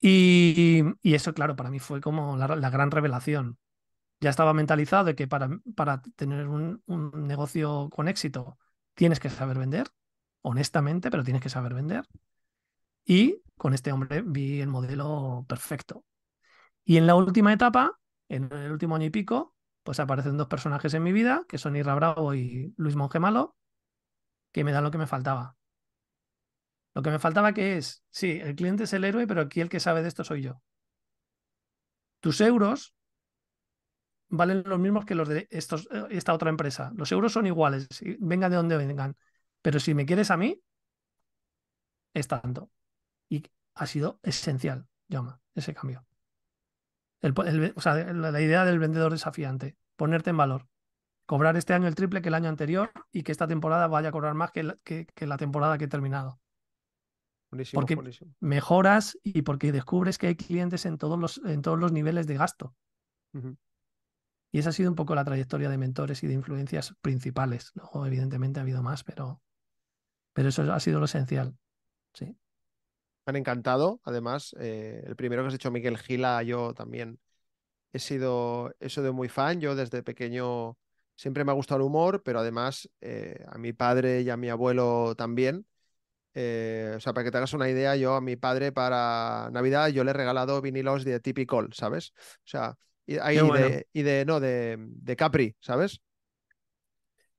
Y, eso, claro, para mí fue como la, gran revelación. Ya estaba mentalizado de que para, tener un negocio con éxito tienes que saber vender, honestamente, pero tienes que saber vender. Y con este hombre vi el modelo perfecto. Y en la última etapa, en el último año y pico, pues aparecen dos personajes en mi vida, que son Irra Bravo y Luis Monge Malo, que me dan lo que me faltaba. Lo que me faltaba que es, sí, el cliente es el héroe, pero aquí el que sabe de esto soy yo. Tus euros valen los mismos que los de estos, eh, esta otra empresa. Los euros son iguales, vengan de donde vengan. Pero si me quieres a mí, es tanto. Y ha sido esencial, llama, ese cambio. sea, la idea del vendedor desafiante, ponerte en valor, cobrar este año el triple que el año anterior y que esta temporada vaya a cobrar más que la, temporada que he terminado. porque mejoras y porque descubres que hay clientes en todos los, en todos los niveles de gasto. Y esa ha sido un poco la trayectoria de mentores y de influencias principales. Luego, evidentemente, ha habido más, pero pero eso ha sido lo esencial. Sí. Me han encantado. Además, eh, el primero que has hecho, Miguel Gila, yo también he sido, eso de muy fan. Yo desde pequeño siempre me ha gustado el humor, pero además eh, a mi padre y a mi abuelo también. Eh, o sea, para que te hagas una idea, yo a mi padre para Navidad yo le he regalado vinilos de Typical, ¿sabes? O sea, y, de, y de, no, de, Capri, ¿sabes?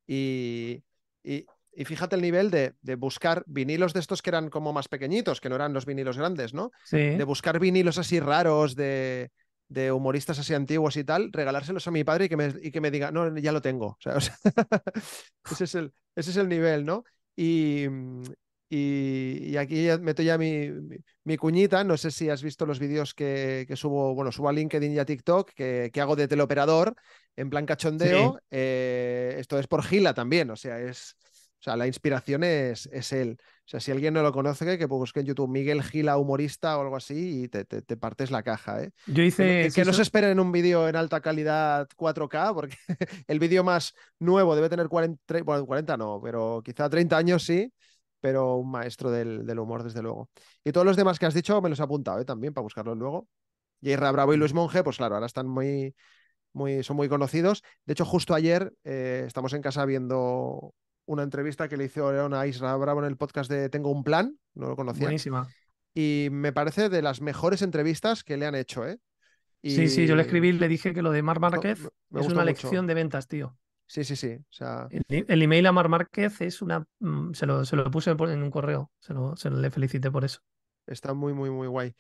y, y fíjate el nivel de, buscar vinilos de estos que eran como más pequeñitos, que no eran los vinilos grandes, ¿no? De buscar vinilos así raros, de, humoristas así antiguos y tal, regalárselos a mi padre y que me, y que me diga, no, ya lo tengo. O sea, ese, es el, ese es el nivel, ¿no? Y, y, aquí meto ya mi, mi, cuñita. No sé si has visto los vídeos que, subo, bueno, subo a LinkedIn y a TikTok, que, hago de teleoperador en plan cachondeo. Eh, esto es por gila también, o sea, es, o sea, la inspiración es, es él. O sea, si alguien no lo conoce, que pues busque en YouTube Miguel Gila, humorista o algo así, y te, te, partes la caja. ¿eh? Yo hice. Que, no se esperen un vídeo en alta calidad 4K, porque el vídeo más nuevo debe tener 40, bueno, 40 no, pero quizá 30 años sí, pero un maestro del, humor, desde luego. Y todos los demás que has dicho me los he apuntado ¿eh? también para buscarlos luego. Yerra Bravo y mm. Luis Monge, pues claro, ahora están muy, muy, son muy conocidos. De hecho, justo ayer eh, estamos en casa viendo una entrevista que le hizo a Isra Bravo en el podcast de Tengo un plan, no lo conocía. Y me parece de las mejores entrevistas que le han hecho, ¿eh? Sí, sí, yo le escribí, le dije que lo de Mar Márquez es una lección de ventas, tío. Sí, sí, sí. el, email a Mar Márquez es una. Mm, se lo, puse en un correo. Se, lo, se le felicité por eso. Está muy, muy, muy guay.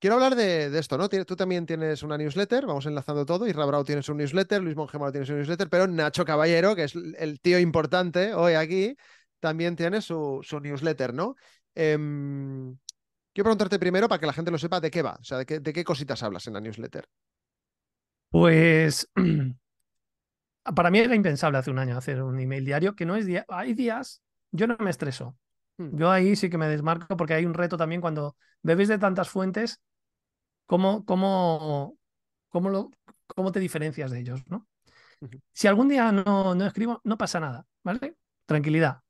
Quiero hablar de, esto, ¿no? Tú también tienes una newsletter, vamos enlazando todo, y Rabrao tiene su newsletter, Luis Mongemaro tiene su newsletter, pero Nacho Caballero, que es el tío importante hoy aquí, también tiene su, newsletter, ¿no? Em, quiero preguntarte primero para que la gente lo sepa de qué va, o sea, de qué, cositas hablas en la newsletter. Pues para mí era impensable hace un año hacer un email diario, que no es día, hay días, yo no me estreso, hmm. yo ahí sí que me desmarco porque hay un reto también cuando bebes de tantas fuentes ¿Cómo, cómo, lo, cómo te diferencias de ellos? ¿no? Si algún día no, escribo, no pasa nada, ¿vale? Tranquilidad.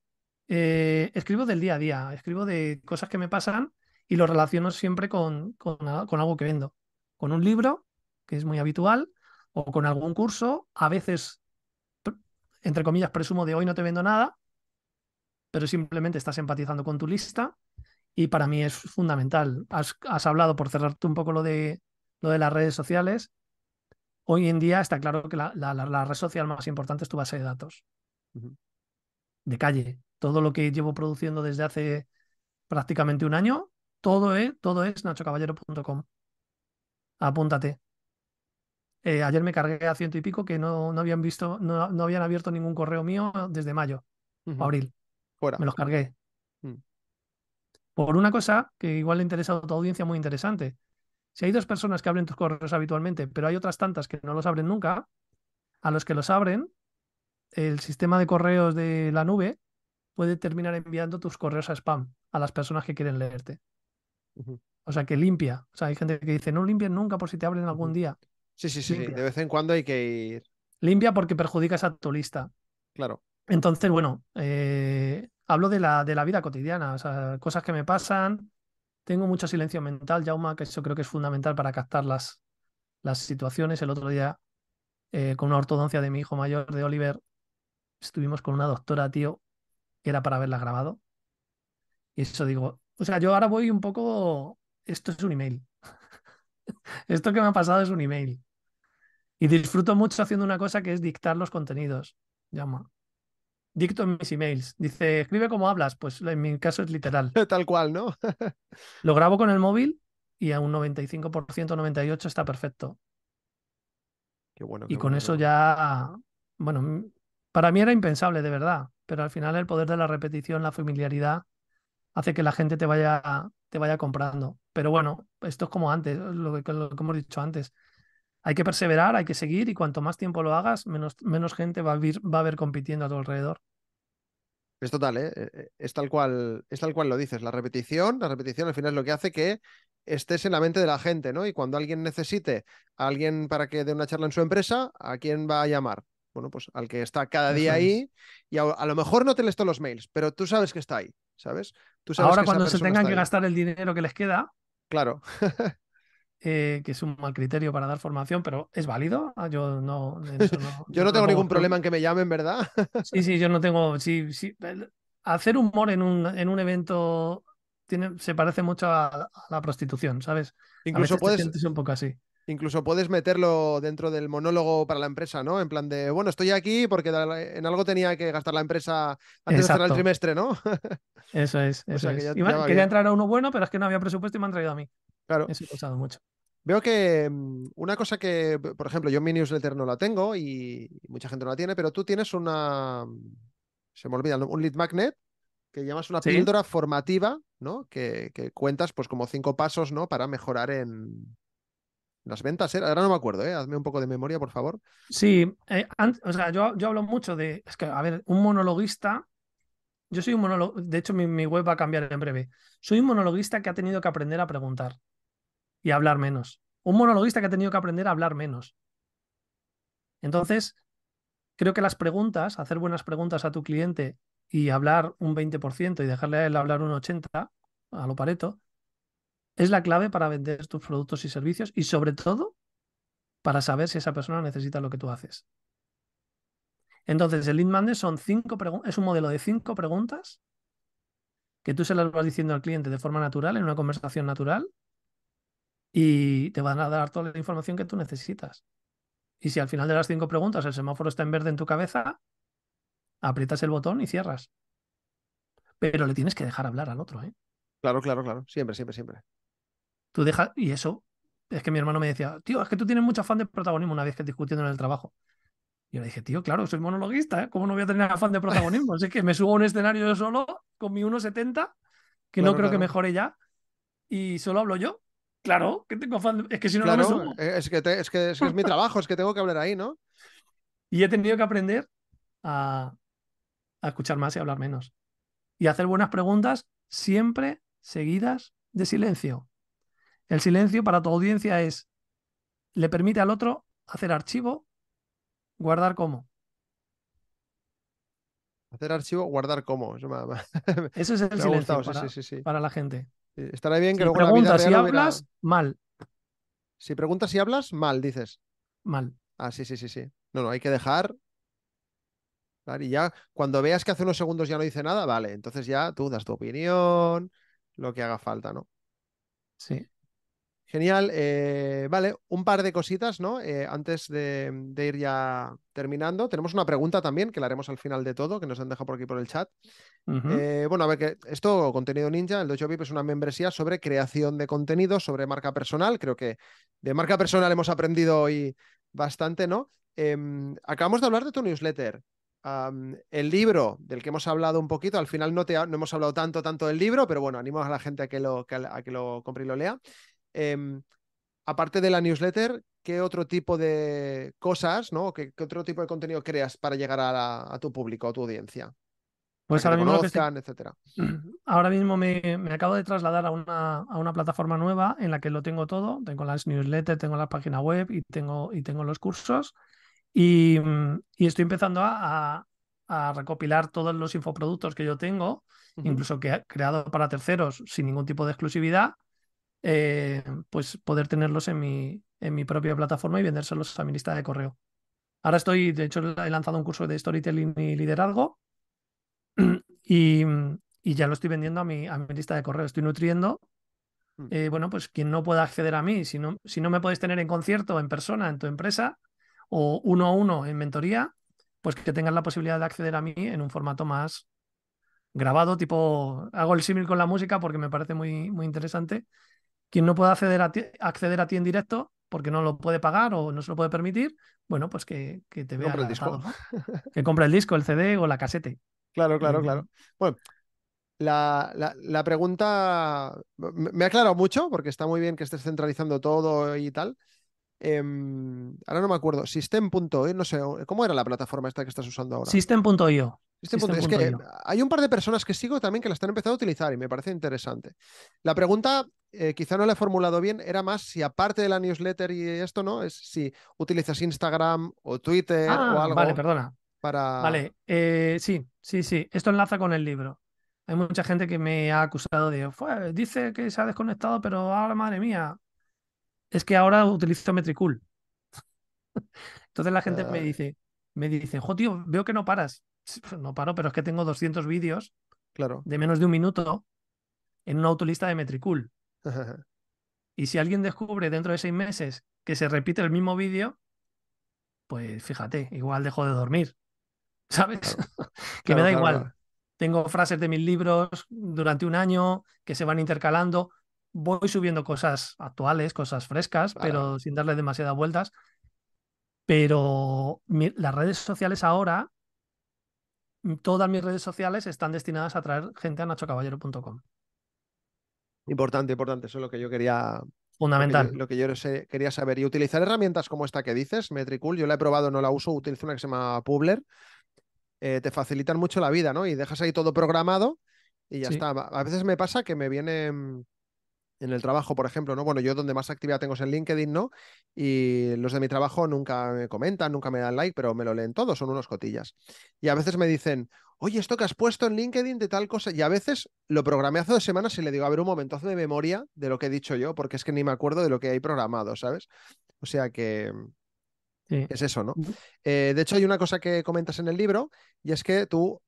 Eh, escribo del día a día, escribo de cosas que me pasan y lo relaciono siempre con, con, con, algo que vendo. Con un libro, que es muy habitual, o con algún curso. A veces, entre comillas, presumo de hoy no te vendo nada, pero simplemente estás empatizando con tu lista y para mí es fundamental. Has, hablado, por cerrarte un poco lo de, lo de las redes sociales, hoy en día está claro que la, la, red social más importante es tu base de datos. De calle. Todo lo que llevo produciendo desde hace prácticamente un año, todo es, eh, todo es nachocaballero.com. Apúntate. Eh, ayer me cargué a ciento y pico que no, no habían visto, no, habían abierto ningún correo mío desde mayo o abril. Me los cargué por una cosa que igual le interesa a tu audiencia muy interesante. Si hay dos personas que abren tus correos habitualmente, pero hay otras tantas que no los abren nunca, a los que los abren, el sistema de correos de la nube puede terminar enviando tus correos a spam a las personas que quieren leerte. O sea, que limpia. O sea, hay gente que dice, no limpia nunca por si te abren algún día. Sí, sí, sí, De vez en cuando hay que ir. Limpia porque perjudicas a tu lista. Claro. Entonces, bueno, eh, hablo de la, de la vida cotidiana, o sea, cosas que me pasan. Tengo mucho silencio mental, Jauma, que eso creo que es fundamental para captar las, las situaciones. El otro día, eh, con una ortodoncia de mi hijo mayor, de Oliver, estuvimos con una doctora, tío, que era para haberla grabado. Y eso digo, o sea, yo ahora voy un poco, esto es un email. esto que me ha pasado es un email. Y disfruto mucho haciendo una cosa que es dictar los contenidos. Llama dicto en mis emails. Dice, escribe como hablas. Pues en mi caso es literal. Tal cual, ¿no? Lo grabo con el móvil y a un 95%, 98% está perfecto. Qué bueno. y con eso ya, bueno, para mí era impensable, de verdad. Pero al final el poder de la repetición, la familiaridad, hace que la gente te vaya, te vaya comprando. Pero bueno, esto es como antes, lo que hemos dicho antes hay que perseverar, hay que seguir y cuanto más tiempo lo hagas, menos, menos gente va a, vir, va a ver compitiendo a tu alrededor. Es total, ¿eh? Eh, eh, es, tal cual, es tal cual lo dices. La repetición, la repetición al final es lo que hace que estés en la mente de la gente, ¿no? Y cuando alguien necesite a alguien para que dé una charla en su empresa, ¿a quién va a llamar? Bueno, pues al que está cada día ahí y a, lo mejor no te lees todos los mails, pero tú sabes que está ahí, ¿sabes? Tú Ahora cuando se tengan que gastar el dinero que les queda. Claro. Eh, que es un mal criterio para dar formación, pero es válido. Ah, yo no, yo no tengo ningún problema en que me llamen, ¿verdad? sí, sí, yo no tengo. Sí, sí. Hacer humor en un, en un evento tiene, se parece mucho a, la prostitución, ¿sabes? Incluso puedes. un poco así. Incluso puedes meterlo dentro del monólogo para la empresa, ¿no? En plan de, bueno, estoy aquí porque en algo tenía que gastar la empresa antes de cerrar el trimestre, ¿no? eso es. Eso quería entrar a uno bueno, pero es que no había presupuesto y me han traído a mí. Claro. Eso mucho. Veo que mm, una cosa que, por ejemplo, yo mi newsletter no la tengo y mucha gente no la tiene, pero tú tienes una, mm, se me olvida, un lead magnet que llamas una píldora formativa, ¿no? Que, cuentas pues como cinco pasos, ¿no? Para mejorar en las ventas. ¿eh? Ahora no me acuerdo, ¿eh? Hazme un poco de memoria, por favor. Sí, eh, o sea, yo, hablo mucho de, es que, a ver, un monologuista yo soy un monologuista, de hecho mi, mi, web va a cambiar en breve. Soy un monologuista que ha tenido que aprender a preguntar y hablar menos. Un monologuista que ha tenido que aprender a hablar menos. Entonces, creo que las preguntas, hacer buenas preguntas a tu cliente y hablar un 20% y dejarle a él hablar un 80% a lo pareto, es la clave para vender tus productos y servicios y sobre todo para saber si esa persona necesita lo que tú haces. Entonces, el lead son cinco es un modelo de cinco preguntas que tú se las vas diciendo al cliente de forma natural, en una conversación natural, y te van a dar toda la información que tú necesitas. Y si al final de las cinco preguntas el semáforo está en verde en tu cabeza, aprietas el botón y cierras. Pero le tienes que dejar hablar al otro, ¿eh? Claro, claro, claro. Siempre, siempre, siempre. Tú dejas, y eso, es que mi hermano me decía, tío, es que tú tienes mucho afán de protagonismo una vez que discutiendo en el trabajo. Y Yo le dije, tío, claro, soy monologuista, ¿eh? ¿cómo no voy a tener afán de protagonismo? Así que me subo a un escenario yo solo con mi 1,70, que no creo que mejore ya, y solo hablo yo. Claro, que tengo Es que si no, Es que, es, mi trabajo, es que tengo que hablar ahí, ¿no? Y he tenido que aprender a, escuchar más y hablar menos. Y hacer buenas preguntas siempre seguidas de silencio. El silencio para tu audiencia es, le permite al otro hacer archivo, guardar como. Hacer archivo, guardar como. Eso, es el silencio para la gente. Eh, estará bien que si preguntas si hablas, mal. Si preguntas y hablas, mal, dices. Mal. Ah, sí, sí, sí, sí. No, no, hay que dejar. y ya cuando veas que hace unos segundos ya no dice nada, vale, entonces ya tú das tu opinión, lo que haga falta, ¿no? Sí. Genial. Eh, vale, un par de cositas, ¿no? Eh, antes de, ir ya terminando, tenemos una pregunta también que la haremos al final de todo, que nos han dejado por aquí por el chat. Eh, bueno, a ver, que esto, contenido ninja, el Dojo VIP es una membresía sobre creación de contenido, sobre marca personal. Creo que de marca personal hemos aprendido hoy bastante, ¿no? Em, acabamos de hablar de tu newsletter. el libro del que hemos hablado un poquito, al final no, te no hemos hablado tanto, tanto del libro, pero bueno, animo a la gente a que lo, a que lo compre y lo lea. Em, aparte de la newsletter, ¿qué otro tipo de cosas, ¿no? ¿Qué, otro tipo de contenido creas para llegar a, tu público, a tu audiencia? Pues ahora mismo, ahora mismo me, acabo de trasladar a una, a una, plataforma nueva en la que lo tengo todo. Tengo las newsletters, tengo la página web y tengo, y tengo los cursos. Y, estoy empezando a, recopilar todos los infoproductos que yo tengo, incluso que he creado para terceros sin ningún tipo de exclusividad, eh, pues poder tenerlos en mi, en mi propia plataforma y vendérselos a mi lista de correo. Ahora estoy, de hecho, he lanzado un curso de storytelling y liderazgo y, ya lo estoy vendiendo a mi, a mi lista de correo. Estoy nutriendo. Mm. Eh, bueno, pues quien no pueda acceder a mí, si no, si no me puedes tener en concierto, en persona, en tu empresa o uno a uno en mentoría, pues que tengas la posibilidad de acceder a mí en un formato más grabado, tipo, hago el símil con la música porque me parece muy, muy interesante, quien no pueda acceder a ti, acceder a ti en directo porque no lo puede pagar o no se lo puede permitir, bueno, pues que, te vea. el disco. que compre el disco, el CD o la casete. Claro, claro, eh, claro. Bueno, la, pregunta me ha aclarado mucho porque está muy bien que estés centralizando todo y tal. Em, ahora no me acuerdo, system.io, e, no sé, ¿cómo era la plataforma esta que estás usando ahora? System.io. E e, es que hay un par de personas que sigo también que la están empezando a utilizar y me parece interesante. La pregunta eh, quizá no lo he formulado bien, era más si aparte de la newsletter y esto, ¿no? Es si utilizas Instagram o Twitter o ah, algo. Vale, perdona. Para... Vale, eh, sí, sí, sí. Esto enlaza con el libro. Hay mucha gente que me ha acusado de, dice que se ha desconectado, pero ahora, madre mía, es que ahora utilizo Metricool. Entonces la gente me dice, me dice, jo, tío, veo que no paras. Pues no paro, pero es que tengo 200 vídeos claro. de menos de un minuto en una autolista de Metricool y si alguien descubre dentro de seis meses que se repite el mismo vídeo, pues fíjate, igual dejo de dormir. ¿Sabes? que me da igual. Tengo frases de mis libros durante un año que se van intercalando. Voy subiendo cosas actuales, cosas frescas, pero sin darle demasiadas vueltas. Pero las redes sociales ahora, todas mis redes sociales están destinadas a traer gente a nachocaballero.com. Importante, importante, eso es lo que yo quería. Fundamental. Lo que yo, quería saber. Y utilizar herramientas como esta que dices, Metricool, yo la he probado, no la uso, utilizo una que se llama Publer. Eh, te facilitan mucho la vida, ¿no? Y dejas ahí todo programado y ya está. A veces me pasa que me vienen en el trabajo, por ejemplo, ¿no? Bueno, yo donde más actividad tengo es en LinkedIn, ¿no? Y los de mi trabajo nunca me comentan, nunca me dan like, pero me lo leen todo, son unos cotillas. Y a veces me dicen, oye, esto que has puesto en LinkedIn de tal cosa, y a veces lo programé hace dos semanas y le digo, a ver, un momento, de memoria de lo que he dicho yo, porque es que ni me acuerdo de lo que hay programado, ¿sabes? O sea que... Es eso, ¿no? Eh, de hecho, hay una cosa que comentas en el libro, y es que tú,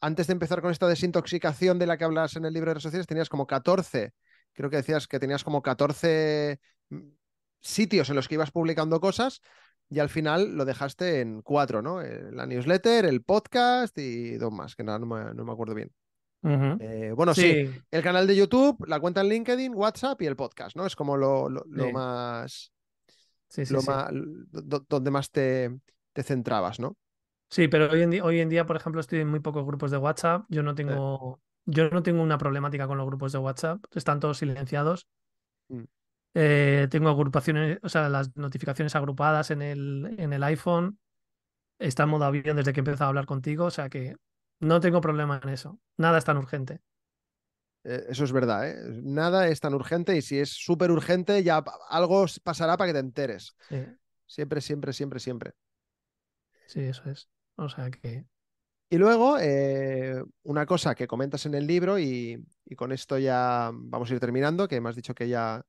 antes de empezar con esta desintoxicación de la que hablas en el libro de redes sociales, tenías como 14 creo que decías que tenías como 14 mm, sitios en los que ibas publicando cosas y al final lo dejaste en cuatro, ¿no? Eh, la newsletter, el podcast y dos más, que nada, no me, acuerdo bien. Eh, bueno, sí. el canal de YouTube, la cuenta en LinkedIn, WhatsApp y el podcast, ¿no? Es como lo, lo, sí. Sí, donde más te, centrabas, ¿no? Sí, pero hoy hoy en día, por ejemplo, estoy en muy pocos grupos de WhatsApp. Yo no eh. tengo yo no tengo una problemática con los grupos de WhatsApp, están todos silenciados. Mm. Eh, tengo agrupaciones, o sea, las notificaciones agrupadas en el, en el iPhone. Está en modo avión desde que he a hablar contigo, o sea que no tengo problema en eso. Nada es tan urgente. Eh, eso es verdad, ¿eh? Nada es tan urgente y si es súper urgente ya algo pasará para que te enteres. Siempre, siempre, siempre, siempre. Sí, eso es. O sea que y luego, eh, una cosa que comentas en el libro, y, con esto ya vamos a ir terminando, que me has dicho que ya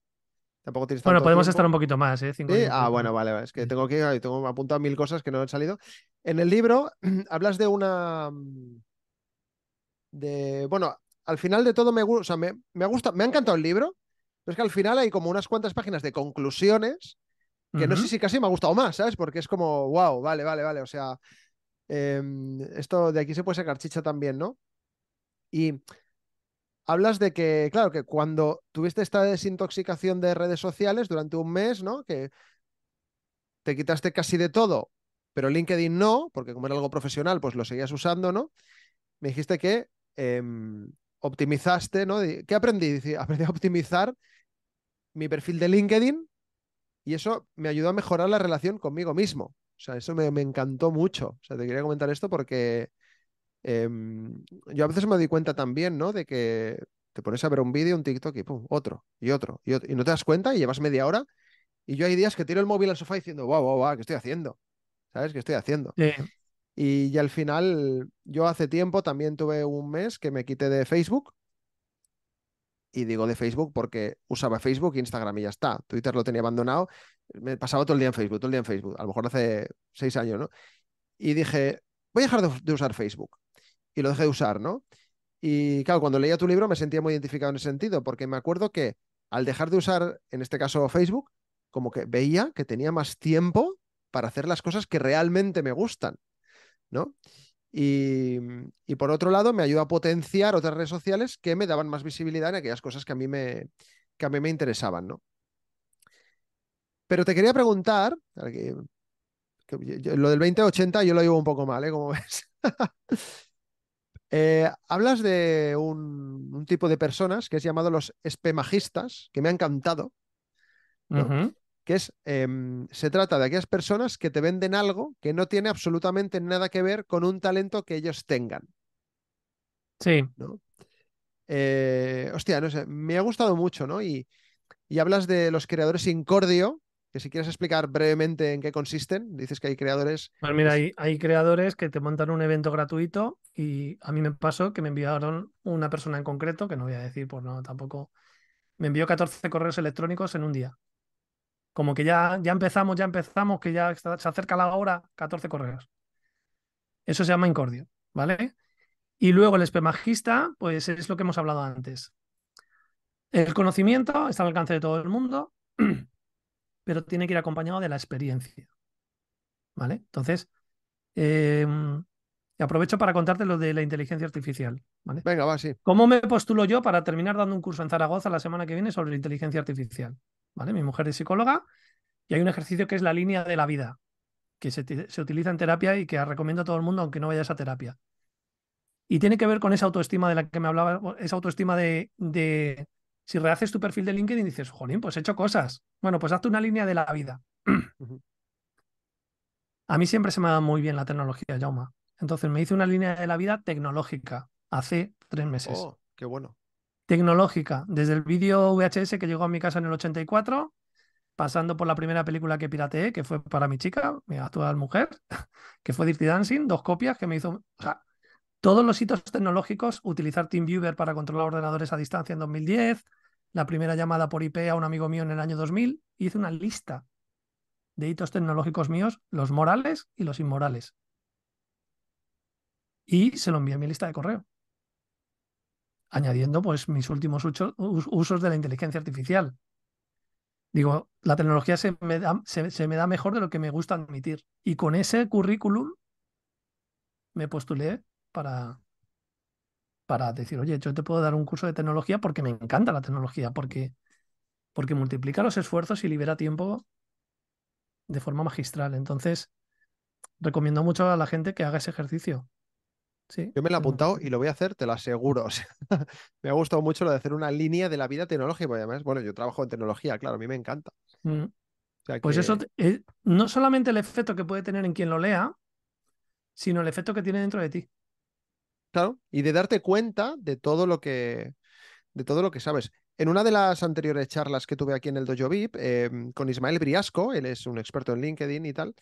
tampoco tienes tanto Bueno, podemos estar un poquito más, ¿eh? eh ah, bueno, vale, vale, Es que tengo que tengo apuntado mil cosas que no han salido. En el libro hablas de una. Mm, de. Bueno, al final de todo me gusta. me, ha gustado. Me ha encantado el libro. Pero es que al final hay como unas cuantas páginas de conclusiones que no sé si casi me ha gustado más, ¿sabes? Porque es como, wow, vale, vale, vale. O sea, Em, esto de aquí se puede sacar chicha también, ¿no? Y hablas de que, claro, que cuando tuviste esta desintoxicación de redes sociales durante un mes, ¿no? Que te quitaste casi de todo, pero LinkedIn no, porque como era algo profesional, pues lo seguías usando, ¿no? Me dijiste que em, optimizaste, ¿no? ¿Qué aprendí? aprendí a optimizar mi perfil de LinkedIn y eso me ayudó a mejorar la relación conmigo mismo. O sea, eso me, encantó mucho. O sea, te quería comentar esto porque em, yo a veces me doy cuenta también, ¿no? De que te pones a ver un vídeo, un TikTok y pum, otro, y otro, y otro, y no te das cuenta y llevas media hora. Y yo hay días que tiro el móvil al sofá diciendo, wow, wow, wow, ¿qué estoy haciendo? ¿Sabes? ¿Qué estoy haciendo? Y, y, al final, yo hace tiempo también tuve un mes que me quité de Facebook y digo de Facebook porque usaba Facebook e Instagram y ya está. Twitter lo tenía abandonado, me pasaba todo el día en Facebook, todo el día en Facebook, a lo mejor hace seis años, ¿no? Y dije, voy a dejar de, de usar Facebook. Y lo dejé de usar, ¿no? Y claro, cuando leía tu libro me sentía muy identificado en ese sentido, porque me acuerdo que al dejar de usar, en este caso, Facebook, como que veía que tenía más tiempo para hacer las cosas que realmente me gustan, ¿no? Mm, y, por otro lado, me ayuda a potenciar otras redes sociales que me daban más visibilidad en aquellas cosas que a mí me, que a mí me interesaban, ¿no? Pero te quería preguntar, lo del 2080 yo lo llevo un poco mal, ¿eh? Como ves. Eh, hablas de un, tipo de personas que es llamado los espemajistas, que me han encantado. ¿no? que es, em, se trata de aquellas personas que te venden algo que no tiene absolutamente nada que ver con un talento que ellos tengan. Sí. Eh, hostia, no sé, me ha gustado mucho, ¿no? Y, y hablas de los creadores incordio, que si quieres explicar brevemente en qué consisten, dices que hay creadores. Pues mira, hay, hay, creadores que te montan un evento gratuito y a mí me pasó que me enviaron una persona en concreto, que no voy a decir por no tampoco, me envió 14 correos electrónicos en un día como que ya, ya empezamos, ya empezamos, que ya se acerca la hora, 14 correos. Eso se llama incordio, ¿vale? Y luego el espemagista, pues es lo que hemos hablado antes. El conocimiento está al alcance de todo el mundo, pero tiene que ir acompañado de la experiencia, ¿vale? Entonces, em, aprovecho para contarte lo de la inteligencia artificial, ¿vale? Venga, va, ¿Cómo me postulo yo para terminar dando un curso en Zaragoza la semana que viene sobre inteligencia artificial? Mi mujer es psicóloga y hay un ejercicio que es la línea de la vida, que se, utiliza en terapia y que recomiendo a todo el mundo aunque no vayas a terapia. Y tiene que ver con esa autoestima de la que me hablaba, esa autoestima de, si rehaces tu perfil de LinkedIn y dices, jolín, pues he hecho cosas. Bueno, pues hazte una línea de la vida. a mí siempre se me ha dado muy bien la tecnología, Jauma. Entonces me hice una línea de la vida tecnológica hace tres meses. Oh, qué bueno tecnológica, desde el vídeo VHS que llegó a mi casa en el 84, pasando por la primera película que pirateé, que fue para mi chica, mi actual mujer, que fue Dirty Dancing, dos copias que me hizo... todos los hitos tecnológicos, utilizar TeamViewer para controlar ordenadores a distancia en 2010, la primera llamada por IP a un amigo mío en el año 2000, hice una lista de hitos tecnológicos míos, los morales y los inmorales. Y se lo envié a mi lista de correo añadiendo pues mis últimos usos de la inteligencia artificial. Digo, la tecnología se me, da, mejor de lo que me gusta admitir. Y con ese currículum me postulé para, para decir, oye, yo te puedo dar un curso de tecnología porque me encanta la tecnología, porque, porque multiplica los esfuerzos y libera tiempo de forma magistral. Entonces, recomiendo mucho a la gente que haga ese ejercicio. Yo me lo he apuntado y lo voy a hacer, te lo aseguro. me ha gustado mucho lo de hacer una línea de la vida tecnológica, además, bueno, yo trabajo en tecnología, claro, a mí me encanta. Mm. pues eso, eh, no solamente el efecto que puede tener en quien lo lea, sino el efecto que tiene dentro de ti. Claro, y de darte cuenta de todo lo que, de todo lo que sabes. En una de las anteriores charlas que tuve aquí en el Dojo VIP, em, con Ismael Briasco, él es un experto en LinkedIn y tal,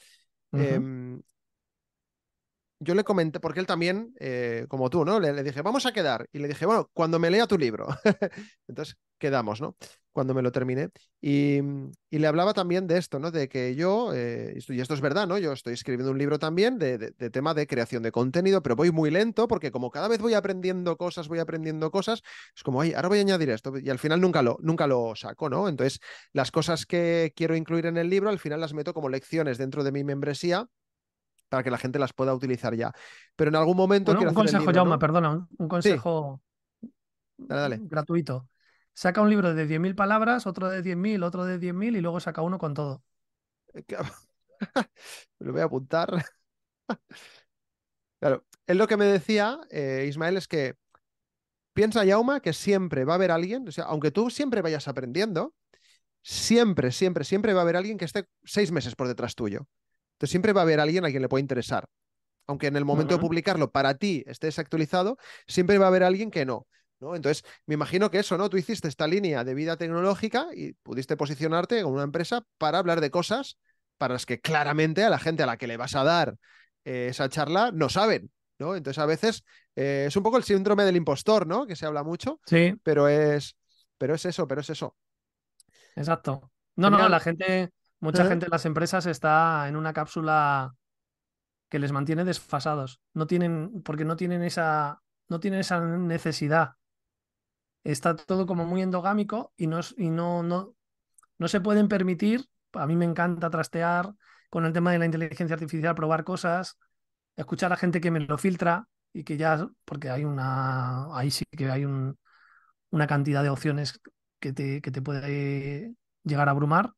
yo le comenté, porque él también, eh, como tú, ¿no? Le, dije, vamos a quedar. Y le dije, bueno, cuando me lea tu libro. Entonces, quedamos, ¿no? Cuando me lo terminé. Mm, y, le hablaba también de esto, ¿no? De que yo, eh, y esto es verdad, ¿no? Yo estoy escribiendo un libro también de, tema de creación de contenido, pero voy muy lento porque como cada vez voy aprendiendo cosas, voy aprendiendo cosas, es como, ay, ahora voy a añadir esto. Y al final nunca lo, nunca lo saco, ¿no? Entonces, las cosas que quiero incluir en el libro, al final las meto como lecciones dentro de mi membresía para que la gente las pueda utilizar ya. Pero en algún momento. un consejo, libro, perdona, un consejo dale, gratuito. Saca un libro de 10.000 palabras, otro de 10.000, otro de 10.000 y luego saca uno con todo. Eh, lo voy a apuntar. claro, es lo que me decía eh, Ismael, es que piensa, Yauma, que siempre va a haber alguien, o sea, aunque tú siempre vayas aprendiendo, siempre, siempre, siempre va a haber alguien que esté seis meses por detrás tuyo. Entonces siempre va a haber alguien a quien le puede interesar. Aunque en el momento de publicarlo para ti estés actualizado, siempre va a haber alguien que no. ¿no? Entonces, me imagino que eso, ¿no? Tú hiciste esta línea de vida tecnológica y pudiste posicionarte con una empresa para hablar de cosas para las que claramente a la gente a la que le vas a dar eh, esa charla no saben. ¿no? Entonces, a veces eh, es un poco el síndrome del impostor, ¿no? Que se habla mucho. Sí. Pero es, pero es eso, pero es eso. Exacto. No, no, la gente, Mucha gente en las empresas está en una cápsula que les mantiene desfasados. No tienen, porque no tienen esa, no tienen esa necesidad. Está todo como muy endogámico y no, y no, no, se pueden permitir. A mí me encanta trastear con el tema de la inteligencia artificial, probar cosas, escuchar a gente que me lo filtra y que ya, porque hay una, ahí sí que hay una cantidad de opciones que te, que te puede llegar a abrumar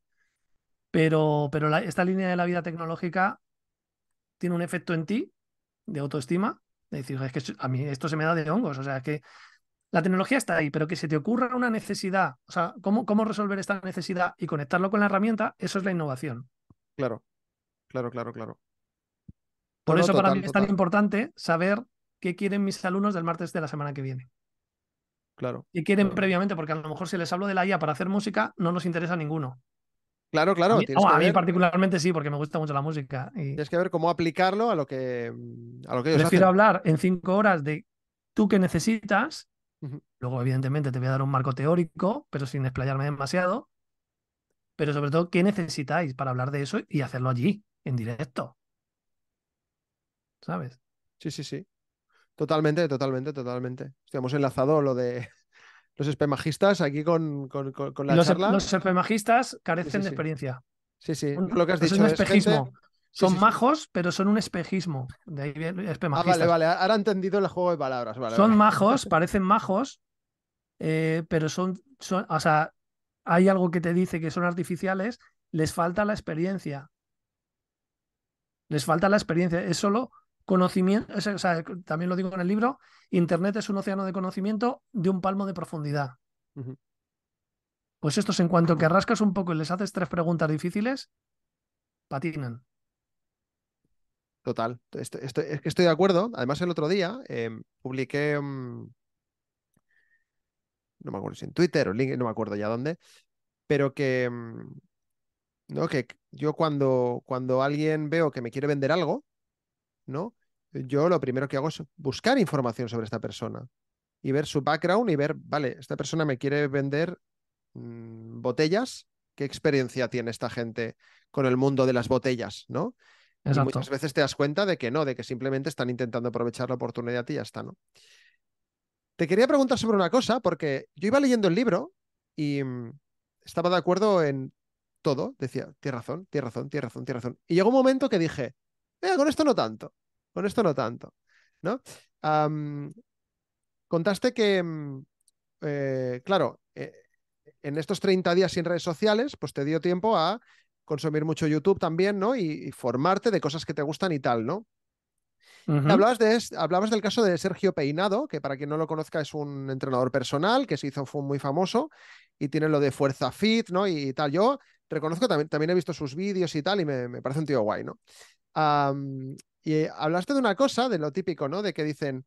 pero, esta línea de la vida tecnológica tiene un efecto en ti de autoestima. De decir, es que a mí esto se me da de hongos. O sea, es que la tecnología está ahí, pero que se te ocurra una necesidad, o sea, cómo, cómo resolver esta necesidad y conectarlo con la herramienta, eso es la innovación. Claro, claro, claro, claro. Por eso para mí es tan importante saber qué quieren mis alumnos del martes de la semana que viene. Claro. Y quieren previamente? Porque a lo mejor si les hablo de la IA para hacer música, no nos interesa a ninguno. Claro, claro. A mí, particularmente sí, porque me gusta mucho la música. Y... Tienes que ver cómo aplicarlo a lo que, mm, a lo que Prefiero hablar en cinco horas de tú qué necesitas. Luego, evidentemente, te voy a dar un marco teórico, pero sin explayarme demasiado. Pero sobre todo, ¿qué necesitáis para hablar de eso y hacerlo allí, en directo? ¿Sabes? Sí, sí, sí. Totalmente, totalmente, totalmente. Estamos hemos enlazado lo de los espemajistas, aquí con, la los, charla. Los espemajistas carecen de experiencia. Sí, sí. lo que has dicho es un espejismo. Son majos, pero son un espejismo. De Ah, vale, vale. Ahora he entendido el juego de palabras. son majos, parecen majos, eh, pero son, son. O sea, hay algo que te dice que son artificiales, les falta la experiencia. Les falta la experiencia. Es solo conocimiento, también lo digo en el libro, Internet es un océano de conocimiento de un palmo de profundidad. Pues estos, en cuanto que rascas un poco y les haces tres preguntas difíciles, patinan. Total, estoy, estoy, estoy de acuerdo. Además, el otro día em, publiqué, em, no me acuerdo si en Twitter o LinkedIn, no me acuerdo ya dónde, pero que, em, no, que yo cuando, cuando alguien veo que me quiere vender algo, ¿no? Yo lo primero que hago es buscar información sobre esta persona y ver su background y ver, vale, esta persona me quiere vender mm, botellas, ¿qué experiencia tiene esta gente con el mundo de las botellas, ¿no? Y muchas veces te das cuenta de que no, de que simplemente están intentando aprovechar la oportunidad y ya está, ¿no? Te quería preguntar sobre una cosa, porque yo iba leyendo el libro y mm, estaba de acuerdo en todo, decía, tienes razón, tienes razón, tienes razón, tienes razón. Y llegó un momento que dije, con esto no tanto, con esto no tanto, ¿no? contaste que, mm, eh, claro, eh, en estos 30 días sin redes sociales, pues te dio tiempo a consumir mucho YouTube también, ¿no? Y, formarte de cosas que te gustan y tal, ¿no? hablabas, de, hablabas del caso de Sergio Peinado, que para quien no lo conozca es un entrenador personal que se hizo muy famoso y tiene lo de fuerza fit, ¿no? Y, tal. Yo reconozco también, he visto sus vídeos y tal y me, me parece un tío guay, ¿no? y eh, hablaste de una cosa, de lo típico, ¿no? De que dicen,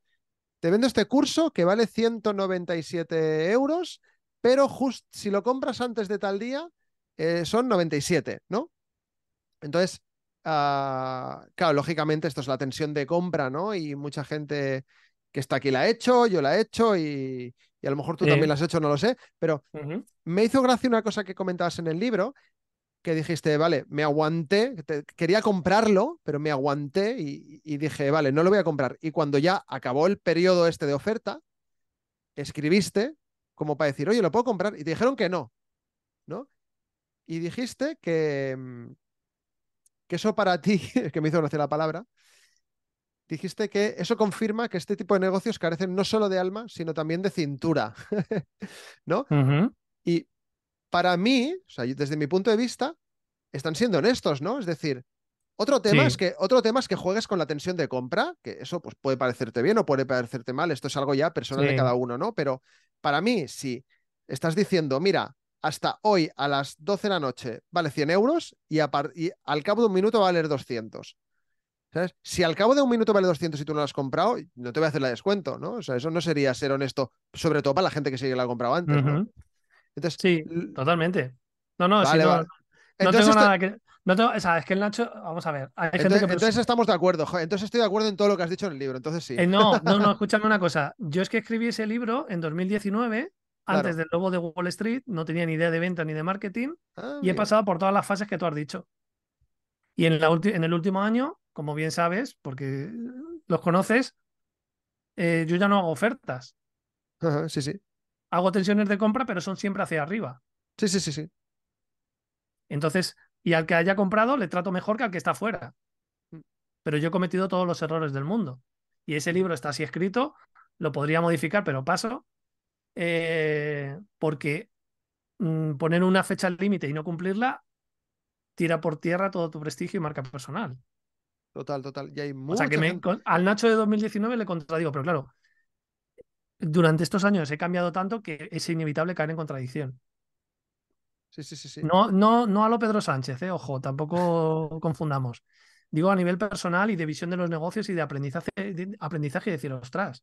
te vendo este curso que vale 197 euros, pero justo si lo compras antes de tal día, eh, son 97, ¿no? Entonces, ah, claro, lógicamente esto es la tensión de compra, ¿no? Y mucha gente que está aquí la ha hecho, yo la he hecho y, a lo mejor tú también la has hecho, no lo sé, pero me hizo gracia una cosa que comentabas en el libro, que dijiste, vale, me aguanté, quería comprarlo, pero me aguanté y, dije, vale, no lo voy a comprar. Y cuando ya acabó el periodo este de oferta, escribiste como para decir, oye, ¿lo puedo comprar? Y te dijeron que no, ¿no? Y dijiste que, mm, que eso para ti, que me hizo conocer la palabra, dijiste que eso confirma que este tipo de negocios carecen no solo de alma, sino también de cintura, ¿no? Y para mí, o sea, desde mi punto de vista, están siendo honestos, ¿no? Es decir, otro tema, es que, otro que juegues con la tensión de compra, que eso pues, puede parecerte bien o puede parecerte mal, esto es algo ya personal de cada uno, ¿no? Pero para mí, si estás diciendo, mira, hasta hoy a las 12 de la noche vale 100 euros y, al cabo de un minuto va a 200. ¿Sabes? Si al cabo de un minuto vale 200 y tú no lo has comprado, no te voy a hacer la descuento, ¿no? O sea, eso no sería ser honesto, sobre todo para la gente que sí que la ha comprado antes, ¿no? sí, totalmente. No, no, no, o sea, es que el Nacho, vamos a ver. entonces, estamos de acuerdo, entonces estoy de acuerdo en todo lo que has dicho en el libro, entonces sí. Eh, no, no, no, escúchame una cosa. Yo es que escribí ese libro en 2019, antes del lobo de Wall Street, no tenía ni idea de venta ni de marketing, ah, y he pasado por todas las fases que tú has dicho. Y en, el último año, como bien sabes, porque los conoces, eh, yo ya no hago ofertas. sí, sí hago tensiones de compra, pero son siempre hacia arriba. Sí, sí, sí, sí. Entonces, y al que haya comprado le trato mejor que al que está fuera. Pero yo he cometido todos los errores del mundo. Y ese libro está así escrito, lo podría modificar, pero paso. Eh, porque mm, poner una fecha límite y no cumplirla tira por tierra todo tu prestigio y marca personal. Total, total. Y hay o sea que al Nacho de 2019 le contradigo, pero claro, durante estos años he cambiado tanto que es inevitable caer en contradicción. Sí, sí, sí, sí. No, no, no a lo Pedro Sánchez, eh, ojo, tampoco confundamos. Digo a nivel personal y de visión de los negocios y de aprendizaje, aprendizaje y decir, ostras,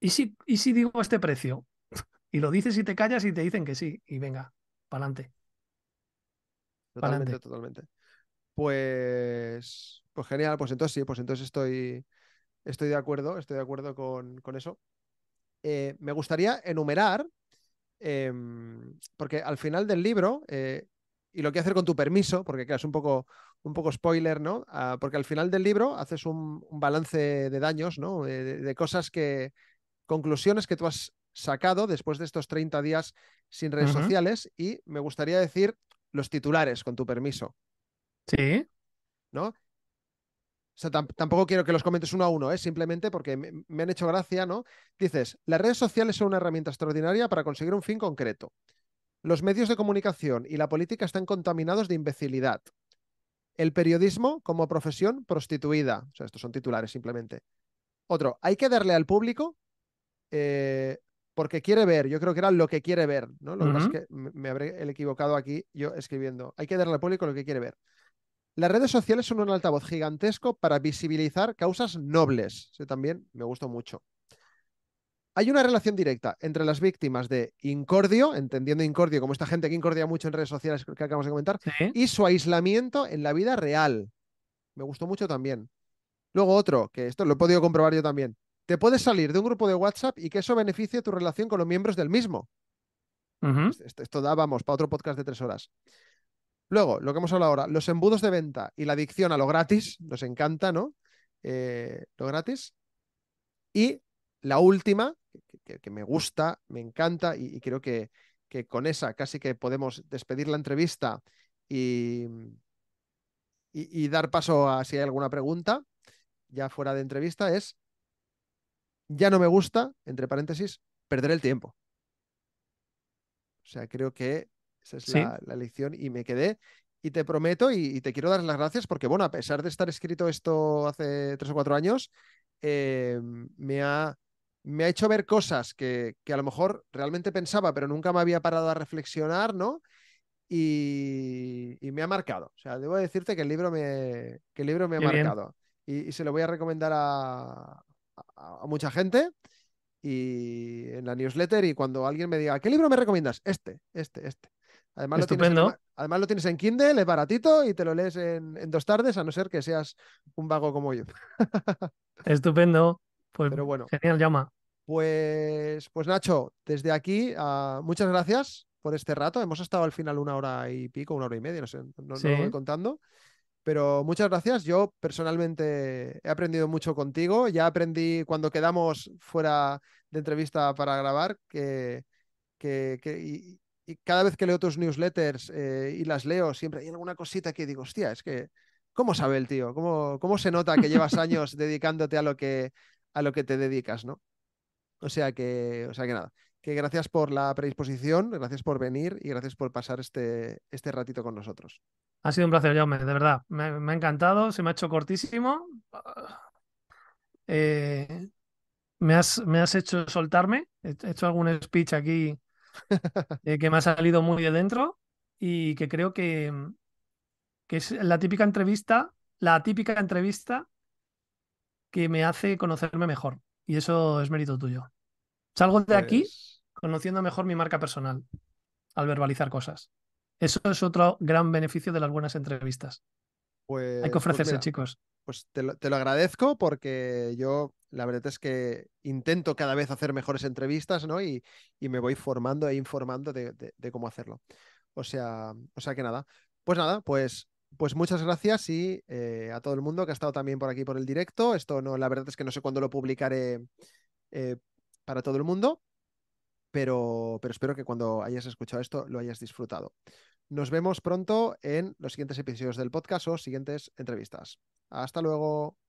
¿y si, ¿y si digo este precio? y lo dices y te callas y te dicen que sí, y venga, para adelante. Totalmente, totalmente. Pues, pues genial, pues entonces sí, pues entonces estoy, estoy de acuerdo, estoy de acuerdo con eso. Eh, me gustaría enumerar, em, porque al final del libro, eh, y lo que hacer con tu permiso, porque es un poco, un poco spoiler, ¿no? Ah, porque al final del libro haces un, balance de daños, ¿no? De, cosas que, conclusiones que tú has sacado después de estos 30 días sin redes sociales y me gustaría decir los titulares, con tu permiso. Sí. ¿No? tampoco quiero que los comentes uno a uno, ¿eh? simplemente porque me, han hecho gracia, ¿no? Dices, las redes sociales son una herramienta extraordinaria para conseguir un fin concreto. Los medios de comunicación y la política están contaminados de imbecilidad. El periodismo como profesión prostituida. O sea, estos son titulares simplemente. Otro, hay que darle al público eh, porque quiere ver. Yo creo que era lo que quiere ver, ¿no? Lo que me, habré equivocado aquí yo escribiendo. Hay que darle al público lo que quiere ver. Las redes sociales son un altavoz gigantesco para visibilizar causas nobles. Eso también me gustó mucho. Hay una relación directa entre las víctimas de incordio, entendiendo incordio como esta gente que incordia mucho en redes sociales que acabamos de comentar, y su aislamiento en la vida real. Me gustó mucho también. Luego otro, que esto lo he podido comprobar yo también. Te puedes salir de un grupo de WhatsApp y que eso beneficie tu relación con los miembros del mismo. esto, dábamos para otro podcast de tres horas. Luego, lo que hemos hablado ahora, los embudos de venta y la adicción a lo gratis, nos encanta, ¿no? Eh, lo gratis. Y la última, que, me gusta, me encanta y, creo que, con esa casi que podemos despedir la entrevista y, y, y dar paso a si hay alguna pregunta, ya fuera de entrevista, es, ya no me gusta, entre paréntesis, perder el tiempo. O sea, creo que esa es la, lección y me quedé. Y te prometo y, te quiero dar las gracias porque, bueno, a pesar de estar escrito esto hace tres o cuatro años, eh, me, ha, me ha hecho ver cosas que, a lo mejor realmente pensaba, pero nunca me había parado a reflexionar, ¿no? Y, me ha marcado. O sea, debo decirte que el libro me, que libro me ha marcado. Y, se lo voy a recomendar a, a mucha gente y en la newsletter y cuando alguien me diga, ¿qué libro me recomiendas? Este, este, este. Además Estupendo. Lo tienes en, además lo tienes en Kindle, es baratito y te lo lees en, dos tardes, a no ser que seas un vago como yo. Estupendo. Pues Pero bueno. Genial, llama. Pues, pues Nacho, desde aquí, ah, muchas gracias por este rato. Hemos estado al final una hora y pico, una hora y media, no sé, no, lo voy contando. Pero muchas gracias. Yo personalmente he aprendido mucho contigo. Ya aprendí cuando quedamos fuera de entrevista para grabar que, que, que y cada vez que leo tus newsletters eh, y las leo, siempre hay alguna cosita que digo, hostia, es que, ¿cómo sabe el tío? ¿Cómo, cómo se nota que llevas años dedicándote a lo que, a lo que te dedicas, ¿no? O sea que, o sea que nada, que gracias por la predisposición, gracias por venir y gracias por pasar este, este ratito con nosotros. Ha sido un placer, Jaume, de verdad. Me, ha encantado, se me ha hecho cortísimo. Eh, me, has, me has hecho soltarme, he hecho algún speech aquí Eh, que me ha salido muy de dentro y que creo mm, que, es la típica entrevista, la típica entrevista que me hace conocerme mejor. Y eso es mérito tuyo. Salgo de aquí pues conociendo mejor mi marca personal al verbalizar cosas. Eso es otro gran beneficio de las buenas entrevistas. Pues, Hay que pues ofrecerse, chicos. Pues te lo, agradezco porque yo la verdad es que intento cada vez hacer mejores entrevistas, ¿no? Y, me voy formando e informando de, cómo hacerlo. O sea, o sea que nada. Pues nada, pues, pues muchas gracias y eh, a todo el mundo que ha estado también por aquí por el directo. Esto no, la verdad es que no sé cuándo lo publicaré eh, para todo el mundo, pero, espero que cuando hayas escuchado esto lo hayas disfrutado. Nos vemos pronto en los siguientes episodios del podcast o siguientes entrevistas. Hasta luego.